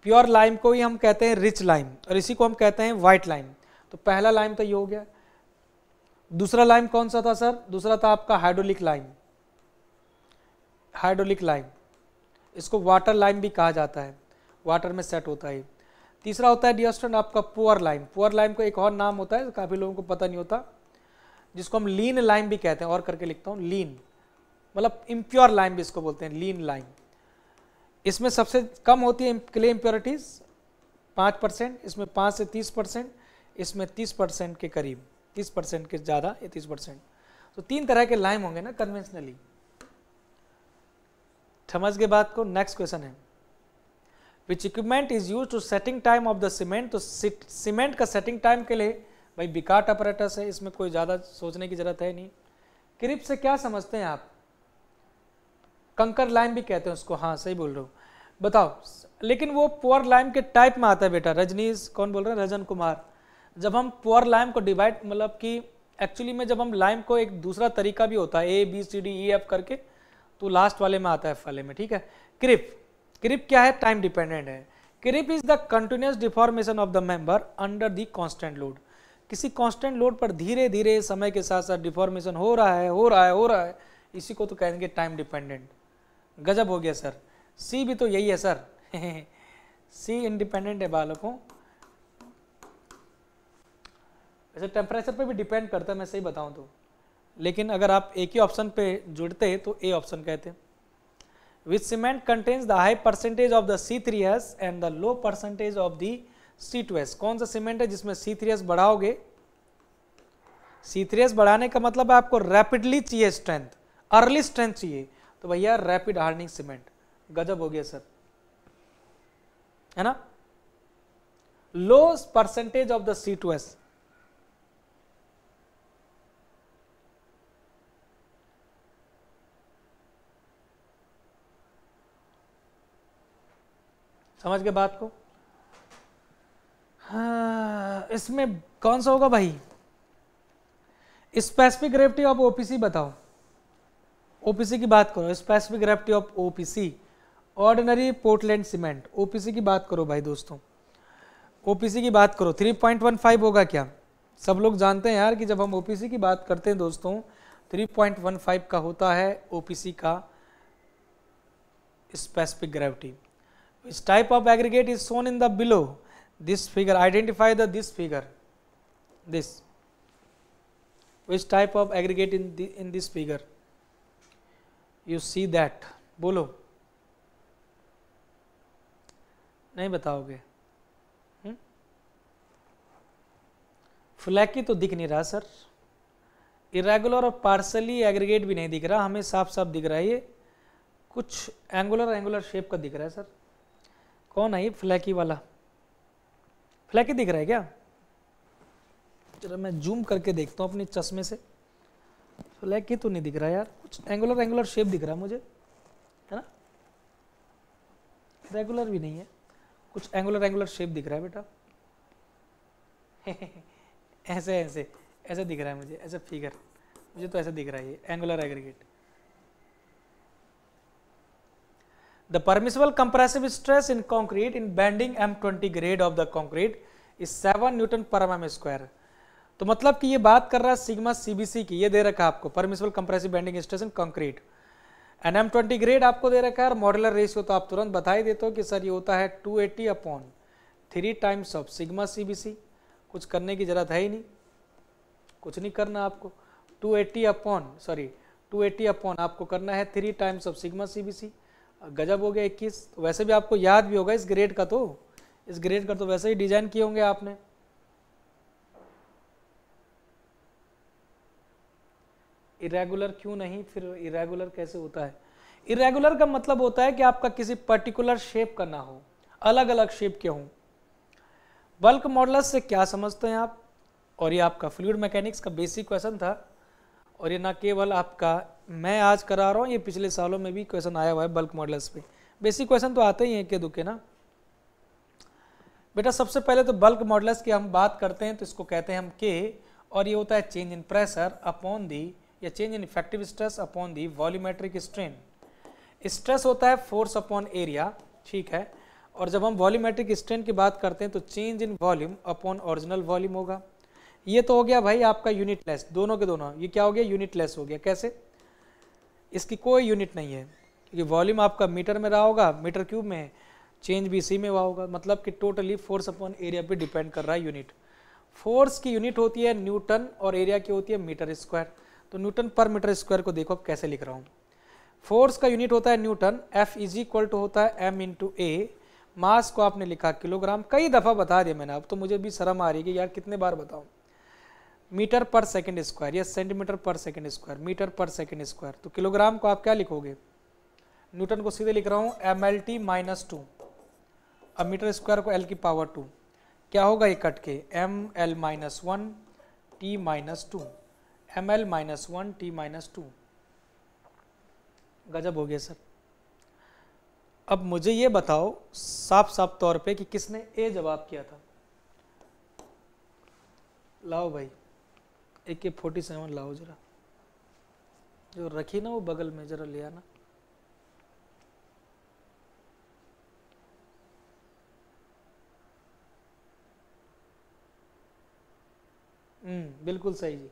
प्योर लाइम को ही हम कहते हैं रिच लाइम और इसी को हम कहते हैं वाइट लाइम तो पहला लाइम तो ये हो गया दूसरा लाइम कौन सा था सर दूसरा था आपका हाइड्रोलिक लाइम हाइड्रोलिक लाइम इसको वाटर लाइम भी कहा जाता है वाटर में सेट होता है तीसरा होता है डियर आपका पुअर लाइम पुअर लाइम का एक और नाम होता है काफ़ी लोगों को पता नहीं होता जिसको हम लीन लाइम भी कहते हैं और करके लिखता हूँ लीन मतलब इम्प्योर लाइम भी इसको बोलते हैं लीन लाइम इसमें सबसे कम होती है क्ले इम्प्योरिटीज़ पाँच परसेंट इसमें पाँच से तीस परसेंट इसमें तीस परसेंट के करीब तीस परसेंट के ज़्यादा या तीस परसेंट तो तीन तरह के लाइम होंगे ना कन्वेंशनली समझ के बात को नेक्स्ट क्वेश्चन है which equipment is use to setting time of the cement तो सीमेंट का सेटिंग टाइम के लिए भाई बिकाट अपरेटस है इसमें कोई ज़्यादा सोचने की ज़रूरत है नहीं क्रिप से क्या समझते हैं आप कंकर लाइम भी कहते हैं उसको हाँ सही बोल रहा हूँ बताओ लेकिन वो पुअर लाइम के टाइप में आता है बेटा रजनीश कौन बोल रहे हैं रजन कुमार जब हम पुअर लाइम को डिवाइड मतलब कि एक्चुअली में जब हम लाइम को एक दूसरा तरीका भी होता है A B C D E F करके तो लास्ट वाले में आता है फले में ठीक है क्रिप क्रिप क्या है टाइम डिपेंडेंट है creep is the continuous deformation of the member under the constant load किसी कांस्टेंट लोड पर धीरे धीरे समय के साथ साथ डिफॉर्मेशन हो रहा है हो रहा है हो रहा है इसी को तो कहेंगे टाइम डिपेंडेंट गजब हो गया सर सी भी तो यही है सर सी *laughs* इंडिपेंडेंट है बालकों वैसे टेम्परेचर पे भी डिपेंड करता है मैं सही बताऊं तो लेकिन अगर आप एक ही ऑप्शन पे जुड़ते तो ए ऑप्शन कहते with cement contains the high percentage of the C three S and the low percentage of the C two S कौन सा सीमेंट है जिसमें सी थ्री एस बढ़ाओगे सी थ्री एस बढ़ाने का मतलब है आपको रैपिडली चाहिए स्ट्रेंथ अर्ली स्ट्रेंथ चाहिए तो भैया रैपिड हार्डनिंग सीमेंट गजब हो गया सर है ना low percentage of the C two S समझ गए बात को हाँ, इसमें कौन सा होगा भाई स्पेसिफिक ग्रेविटी ऑफ ओपीसी बताओ ओपीसी की बात करो specific gravity of OPC ordinary Portland cement OPC की बात करो भाई दोस्तों ओपीसी की बात करो 3.15 होगा क्या सब लोग जानते हैं यार कि जब हम ओपीसी की बात करते हैं दोस्तों 3.15 का होता है ओपीसी का specific gravity which type of aggregate is shown in the below this figure identify the this figure this which type of aggregate in in this figure you see that बोलो नहीं बताओगे हम्म? फ्लैकी तो दिख नहीं रहा sir irregular और पार्सली एग्रीगेट भी नहीं दिख रहा हमें साफ साफ दिख रहा है ये कुछ एंगुलर एंगुलर शेप का दिख रहा है सर कौन है ये फ्लैकी वाला फ्लैकी दिख रहा है क्या चलो मैं जूम करके देखता हूँ अपने चश्मे से तो लेग की तो नहीं दिख रहा यार कुछ एंगुलर एंगुलर शेप दिख रहा है मुझे है ना रेगुलर भी नहीं है कुछ एंगुलर एंगुलर शेप दिख रहा है बेटा *laughs* ऐसे ऐसे ऐसे दिख रहा है मुझे ऐसा फिगर मुझे तो ऐसा दिख रहा है ये angular aggregate the compressive stress in concrete in concrete M twenty grade of the concrete is seven newton per M M square तो मतलब कि ये बात कर रहा है सिग्मा सीबीसी की ये दे रखा है आपको permissible compressive bending stress in concrete in M twenty grade आपको दे रखा है और मॉडलर रेशियो तो आप तुरंत बता ही देते हो कि सर ये होता है two eighty upon three times of sigma CBC कुछ करने की ज़रूरत है ही नहीं कुछ नहीं करना आपको 280 अपॉन सॉरी 280 अपॉन आपको करना है three times of sigma CBC गजब हो गया 21 तो वैसे भी आपको याद भी होगा इस ग्रेड का तो इस ग्रेड का तो वैसे ही डिजाइन किए होंगे आपने इरेगुलर क्यों नहीं फिर इरेगुलर कैसे होता है इरेगुलर का मतलब होता है कि आपका किसी पर्टिकुलर शेप का ना हो अलग अलग शेप के हों बल्क मॉडलस से क्या समझते हैं आप और ये आपका फ्लूड मैकेनिक्स का बेसिक क्वेश्चन था और ये ना केवल आपका मैं आज करा रहा हूँ ये पिछले सालों में भी क्वेश्चन आया हुआ है बल्क मॉडल्स पे बेसिक क्वेश्चन तो आते ही हैं के दुखे ना बेटा सबसे पहले तो बल्क मॉडल्स की हम बात करते हैं तो इसको कहते हैं हम के और ये होता है change in pressure upon the या change in effective stress upon the volumetric strain stress होता है फोर्स अपॉन एरिया ठीक है और जब हम वॉल्यूमेट्रिक स्ट्रेन की बात करते हैं तो change in volume upon original volume होगा ये तो हो गया भाई आपका यूनिटलेस दोनों के दोनों ये क्या हो गया यूनिटलेस हो गया कैसे इसकी कोई यूनिट नहीं है क्योंकि वॉल्यूम आपका मीटर में रहा होगा मीटर क्यूब में चेंज भी इसी में हुआ होगा मतलब कि टोटली फोर्स अपॉन एरिया पे डिपेंड कर रहा है यूनिट फोर्स की यूनिट होती है न्यूटन और एरिया की होती है मीटर स्क्वायर तो न्यूटन पर मीटर स्क्वायर को देखो अब कैसे लिख रहा हूँ फोर्स का यूनिट होता है newton F is equal to होता है एम इंटू ए मास को आपने लिखा किलोग्राम कई दफ़ा बता दिया मैंने अब तो मुझे भी शर्म आ रही है कि यार कितने बार बताऊँ मीटर पर सेकेंड स्क्वायर या centimetre per second square metre per second square तो किलोग्राम को आप क्या लिखोगे न्यूटन को सीधे लिख रहा हूँ M L T minus two अब मीटर स्क्वायर को एल की पावर टू क्या होगा ये कट के M L minus one T minus two M L minus one T minus two गजब हो गया सर अब मुझे ये बताओ साफ साफ तौर पे कि किसने ए जवाब किया था लाओ भाई ए के फोर्टी सेवन लाओ जरा जो रखी ना वो बगल में जरा ले आना हम्म, बिल्कुल सही जी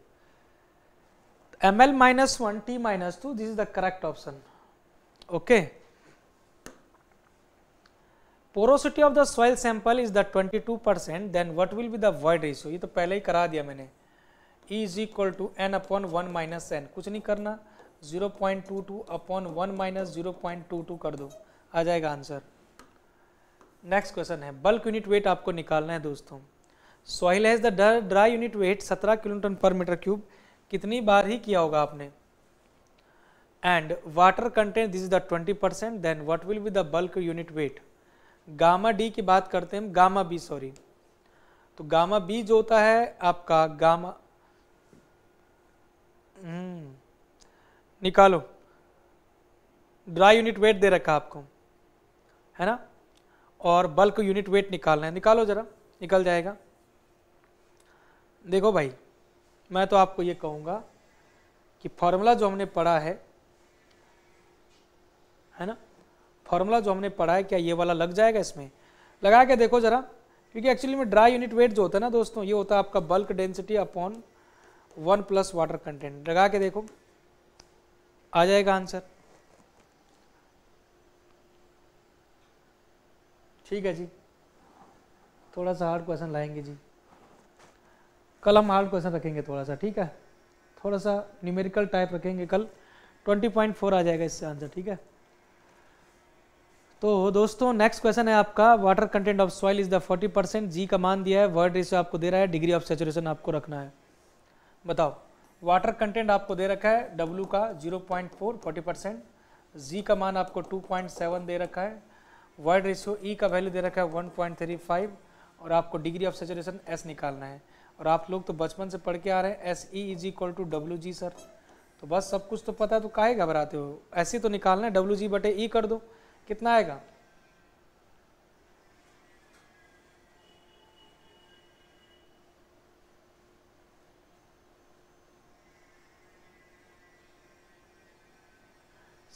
ml minus 1 t minus 2 this is the correct option okay porosity of the soil sample is the 22 percent then what will be the ratio ये तो पहले ही करा दिया मैंने E is equal to N upon one minus N कुछ नहीं करना 0.22 अपॉन वन माइनस 0.22 कर दो आ जाएगा आंसर नेक्स्ट क्वेश्चन है बल्क यूनिट वेट आपको निकालना है दोस्तों soil has the dry unit weight 17 kilonewton per metre cube कितनी बार ही किया होगा आपने and water content this is the 20 percent then what will be the bulk unit weight gamma D की बात करते हैं हम गामा बी सॉरी तो गामा बी जो होता है आपका गामा हम्म, निकालो ड्राई यूनिट वेट दे रखा आपको है ना और बल्क यूनिट वेट निकालना है निकालो ज़रा निकल जाएगा देखो भाई मैं तो आपको ये कहूँगा कि फॉर्मूला जो हमने पढ़ा है है ना फॉर्मूला जो हमने पढ़ा है क्या ये वाला लग जाएगा इसमें लगा के देखो ज़रा क्योंकि एक्चुअली में ड्राई यूनिट वेट जो होता है ना दोस्तों ये होता है आपका bulk density upon one plus water content लगा के देखो आ जाएगा आंसर ठीक है जी थोड़ा सा हार्ड क्वेश्चन लाएंगे जी कल हम हार्ड क्वेश्चन रखेंगे थोड़ा सा ठीक है थोड़ा सा न्यूमेरिकल टाइप रखेंगे कल 20.4 आ जाएगा इससे आंसर ठीक है तो दोस्तों नेक्स्ट क्वेश्चन है आपका water content of soil is the 40 percent G का मान दिया है वर्ड रेशियो आपको दे रहा है डिग्री ऑफ सेचुरेशन आपको रखना है बताओ वाटर कंटेंट आपको दे रखा है डब्ल्यू का फोर फोर्टी परसेंट जी का मान आपको सेवन दे रखा है वर्ड रेशियो ई का वैल्यू दे रखा है फाइव और आपको डिग्री ऑफ सेचुरेशन एस निकालना है और आप लोग तो बचपन से पढ़ के आ रहे हैं S E is equal to W G sir तो बस सब कुछ तो पता है तो काहे घबराते हो ऐसे तो निकालना है डब्ल्यू जी बटे ई e कर दो कितना आएगा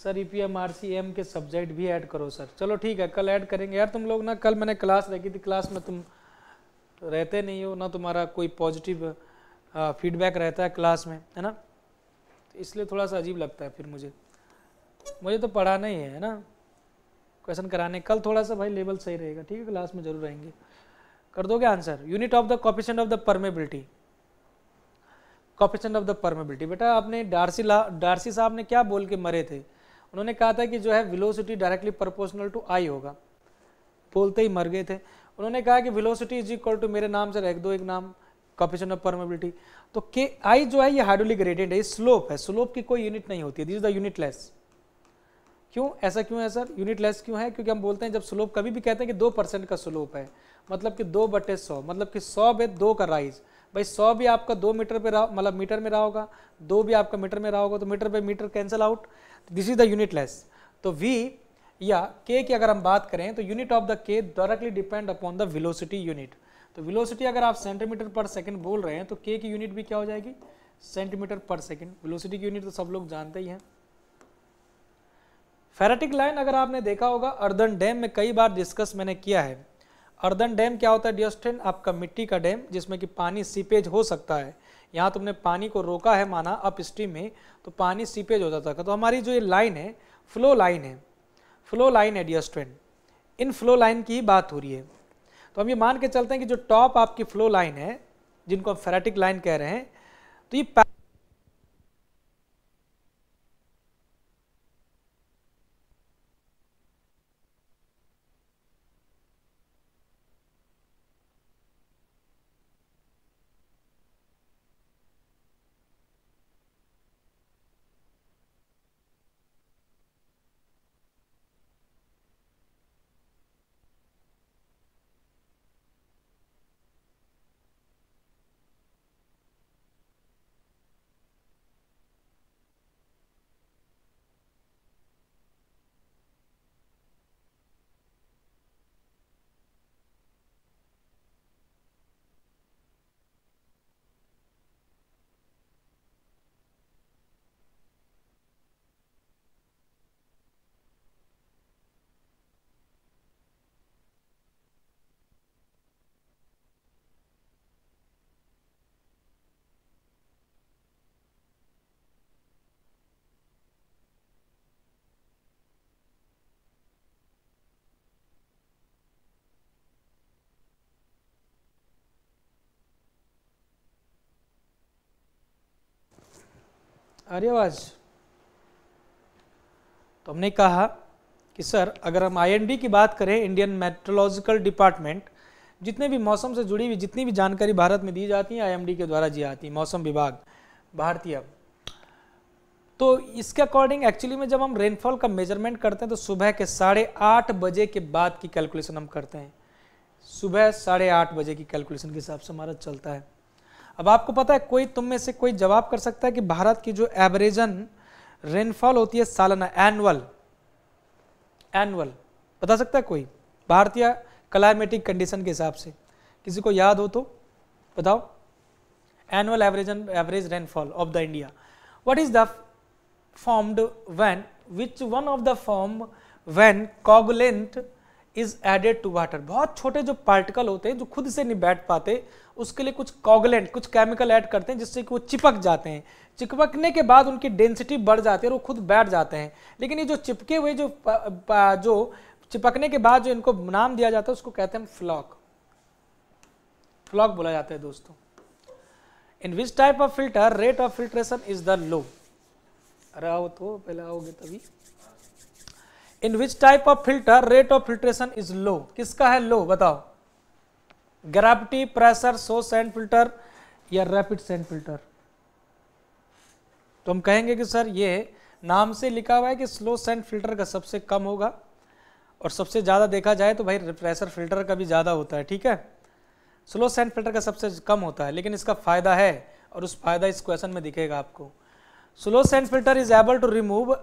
sir E P M R C M के सब्जेक्ट भी ऐड करो सर चलो ठीक है कल ऐड करेंगे यार तुम लोग ना कल मैंने क्लास रखी थी क्लास में तुम रहते नहीं हो ना तुम्हारा कोई पॉजिटिव फीडबैक रहता है क्लास में है ना तो इसलिए थोड़ा सा अजीब लगता है फिर मुझे मुझे तो पढ़ाना ही है ना क्वेश्चन कराने कल थोड़ा सा भाई लेवल सही रहेगा ठीक है क्लास में जरूर रहेंगे कर दोगे answer unit of the coefficient of the permeability coefficient of the permeability बेटा आपने डार्सी डार्सी साहब ने क्या बोल के मरे थे उन्होंने कहा था कि जो है velocity directly proportional to I होगा बोलते ही मर गए थे उन्होंने कहा कि वेलोसिटी इज इक्वल टू मेरे नाम से रख दो एक नाम कॉपिशन ऑफ परमेबिलिटी तो के आई जो है ये हाइड्रोलिक ग्रेडियंट है स्लोप है स्लोप की कोई यूनिट नहीं होती है this is the unitless क्यों ऐसा क्यों है सर यूनिट लेस क्यों है क्योंकि हम बोलते हैं जब स्लोप कभी भी कहते हैं कि दो परसेंट का स्लोप है मतलब कि दो बटे सौ मतलब कि सौ बे दो का राइज भाई सौ भी आपका दो मीटर पे रहा मतलब मीटर में रहा होगा दो भी आपका मीटर में रहा होगा तो मीटर पे metre cancel out this is the unitless तो वी या के की अगर हम बात करें तो unit of the K directly depend upon the velocity unit तो विलोसिटी अगर आप सेंटीमीटर पर सेकेंड बोल रहे हैं तो के की यूनिट भी क्या हो जाएगी सेंटीमीटर पर सेकेंड विलोसिटी की यूनिट तो सब लोग जानते ही हैं फेरेटिक लाइन अगर आपने देखा होगा अर्दन डैम में कई बार डिस्कस मैंने किया है अर्दन डैम क्या होता है डियोस्टेन आपका मिट्टी का डैम जिसमें कि पानी सीपेज हो सकता है यहाँ तुमने पानी को रोका है माना अप स्ट्रीम में तो पानी सीपेज हो जाता था तो हमारी जो ये लाइन है फ्लो लाइन है flow line adjustment in flow line की बात हो रही है तो हम ये मान के चलते हैं कि जो टॉप आपकी फ्लो लाइन है जिनको हम फेरेटिक लाइन कह रहे हैं तो ये आर्यवाज तो हमने कहा कि सर अगर हम आईएनडी की बात करें इंडियन मेट्रोलॉजिकल डिपार्टमेंट जितने भी मौसम से जुड़ी हुई जितनी भी जानकारी भारत में दी जाती है आईएमडी के द्वारा जी आती है मौसम विभाग भारतीय तो इसके अकॉर्डिंग एक्चुअली में जब हम रेनफॉल का मेजरमेंट करते हैं तो सुबह के साढ़े आठ बजे के बाद की कैलकुलेशन हम करते हैं सुबह साढ़े आठ बजे की कैलकुलेशन के हिसाब से हमारा चलता है अब आपको पता है कोई तुम में से कोई जवाब कर सकता है कि भारत की जो एवरेजन रेनफॉल होती है सालाना एनुअल एनुअल बता सकता है कोई भारतीय क्लाइमेटिक कंडीशन के हिसाब से किसी को याद हो तो बताओ annual average average rainfall of the India what is the formed when which one of the form when coagulant is added to water बहुत छोटे जो पार्टिकल होते हैं जो खुद से नहीं बैठ पाते उसके लिए कुछ कॉगलेंट कुछ केमिकल ऐड करते हैं जिससे कि वो चिपक जाते हैं चिपकने के बाद उनकी डेंसिटी बढ़ जाती है और वो खुद बैठ जाते हैं लेकिन ये जो चिपके हुए जो जो चिपकने के बाद जो इनको नाम दिया जाता है उसको कहते हैं फ्लॉक फ्लॉक बोला जाता है दोस्तों in which type of filter rate of filtration is the low रहा हो तो पहले आओगे तभी in which type of filter rate of filtration is low किसका है लो बताओ gravity pressure slow sand filter या रैपिड सैंड फिल्टर तो हम कहेंगे कि सर ये नाम से लिखा हुआ है कि स्लो सैंड फिल्टर का सबसे कम होगा और सबसे ज़्यादा देखा जाए तो भाई प्रेशर फिल्टर का भी ज़्यादा होता है ठीक है स्लो सैंड फिल्टर का सबसे कम होता है लेकिन इसका फ़ायदा है और उस फायदा इस क्वेश्चन में दिखेगा आपको slow sand filter is able to remove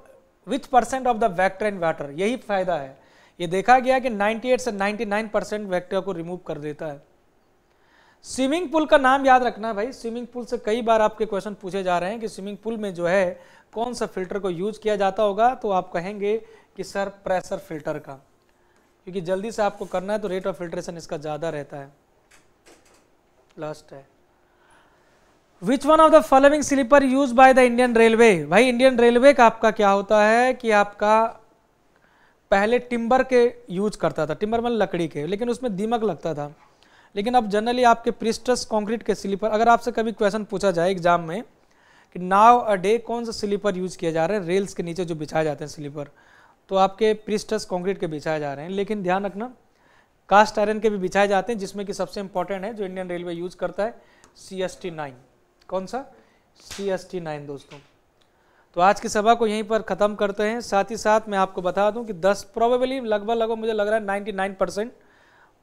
with percent of the bacteria in water यही फायदा है ये देखा गया कि 98 से 99 परसेंट वैक्टर को रिमूव कर देता है स्विमिंग पूल का नाम याद रखना भाई स्विमिंग पूल से कई बार आपके क्वेश्चन पूछे जा रहे हैं कि स्विमिंग पूल में जो है कौन सा फिल्टर को यूज किया जाता होगा तो आप कहेंगे कि सर प्रेशर फिल्टर का क्योंकि जल्दी से आपको करना है तो रेट ऑफ फिल्ट्रेशन इसका ज़्यादा रहता है लास्ट है which one of the following sleeper use by the Indian railway भाई इंडियन रेलवे का आपका क्या होता है कि आपका पहले टिम्बर के यूज करता था टिम्बर मतलब लकड़ी के लेकिन उसमें दीमक लगता था लेकिन अब जनरली आपके प्रिस्टस कंक्रीट के स्लीपर अगर आपसे कभी क्वेश्चन पूछा जाए एग्जाम में कि नाव अ डे कौन सा स्लीपर यूज किया जा रहे हैं रेल्स के नीचे जो बिछाए जाते हैं स्लीपर तो आपके प्रिस्टस कंक्रीट के बिछाए जा रहे हैं लेकिन ध्यान रखना कास्ट आयरन के भी बिछाए जाते हैं जिसमें कि सबसे इंपॉर्टेंट है जो इंडियन रेलवे यूज करता है सी एस टी नाइन कौन सा सी एस टी नाइन दोस्तों तो आज की सभा को यहीं पर ख़त्म करते हैं साथ ही साथ मैं आपको बता दूं कि 10 प्रोबेबली लगभग लगभग मुझे लग रहा है 99 परसेंट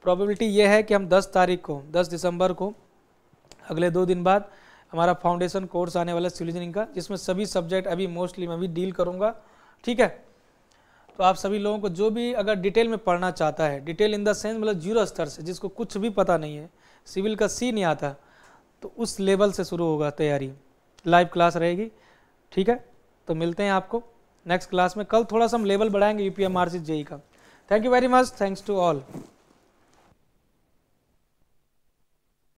प्रॉबेबिलिटी ये है कि हम 10 तारीख को 10 दिसंबर को अगले दो दिन बाद हमारा फाउंडेशन कोर्स आने वाला सिविल इंजीनियरिंग का जिसमें सभी सब्जेक्ट अभी मोस्टली मैं भी डील करूँगा ठीक है तो आप सभी लोगों को जो भी अगर डिटेल में पढ़ना चाहता है डिटेल इन द सेंस मतलब जीरो स्तर से जिसको कुछ भी पता नहीं है सिविल का सी नहीं आता तो उस लेवल से शुरू होगा तैयारी लाइव क्लास रहेगी ठीक है तो मिलते हैं आपको नेक्स्ट क्लास में कल थोड़ा सा हम लेवल बढ़ाएंगे U P M R C JE का thank you very much thanks to all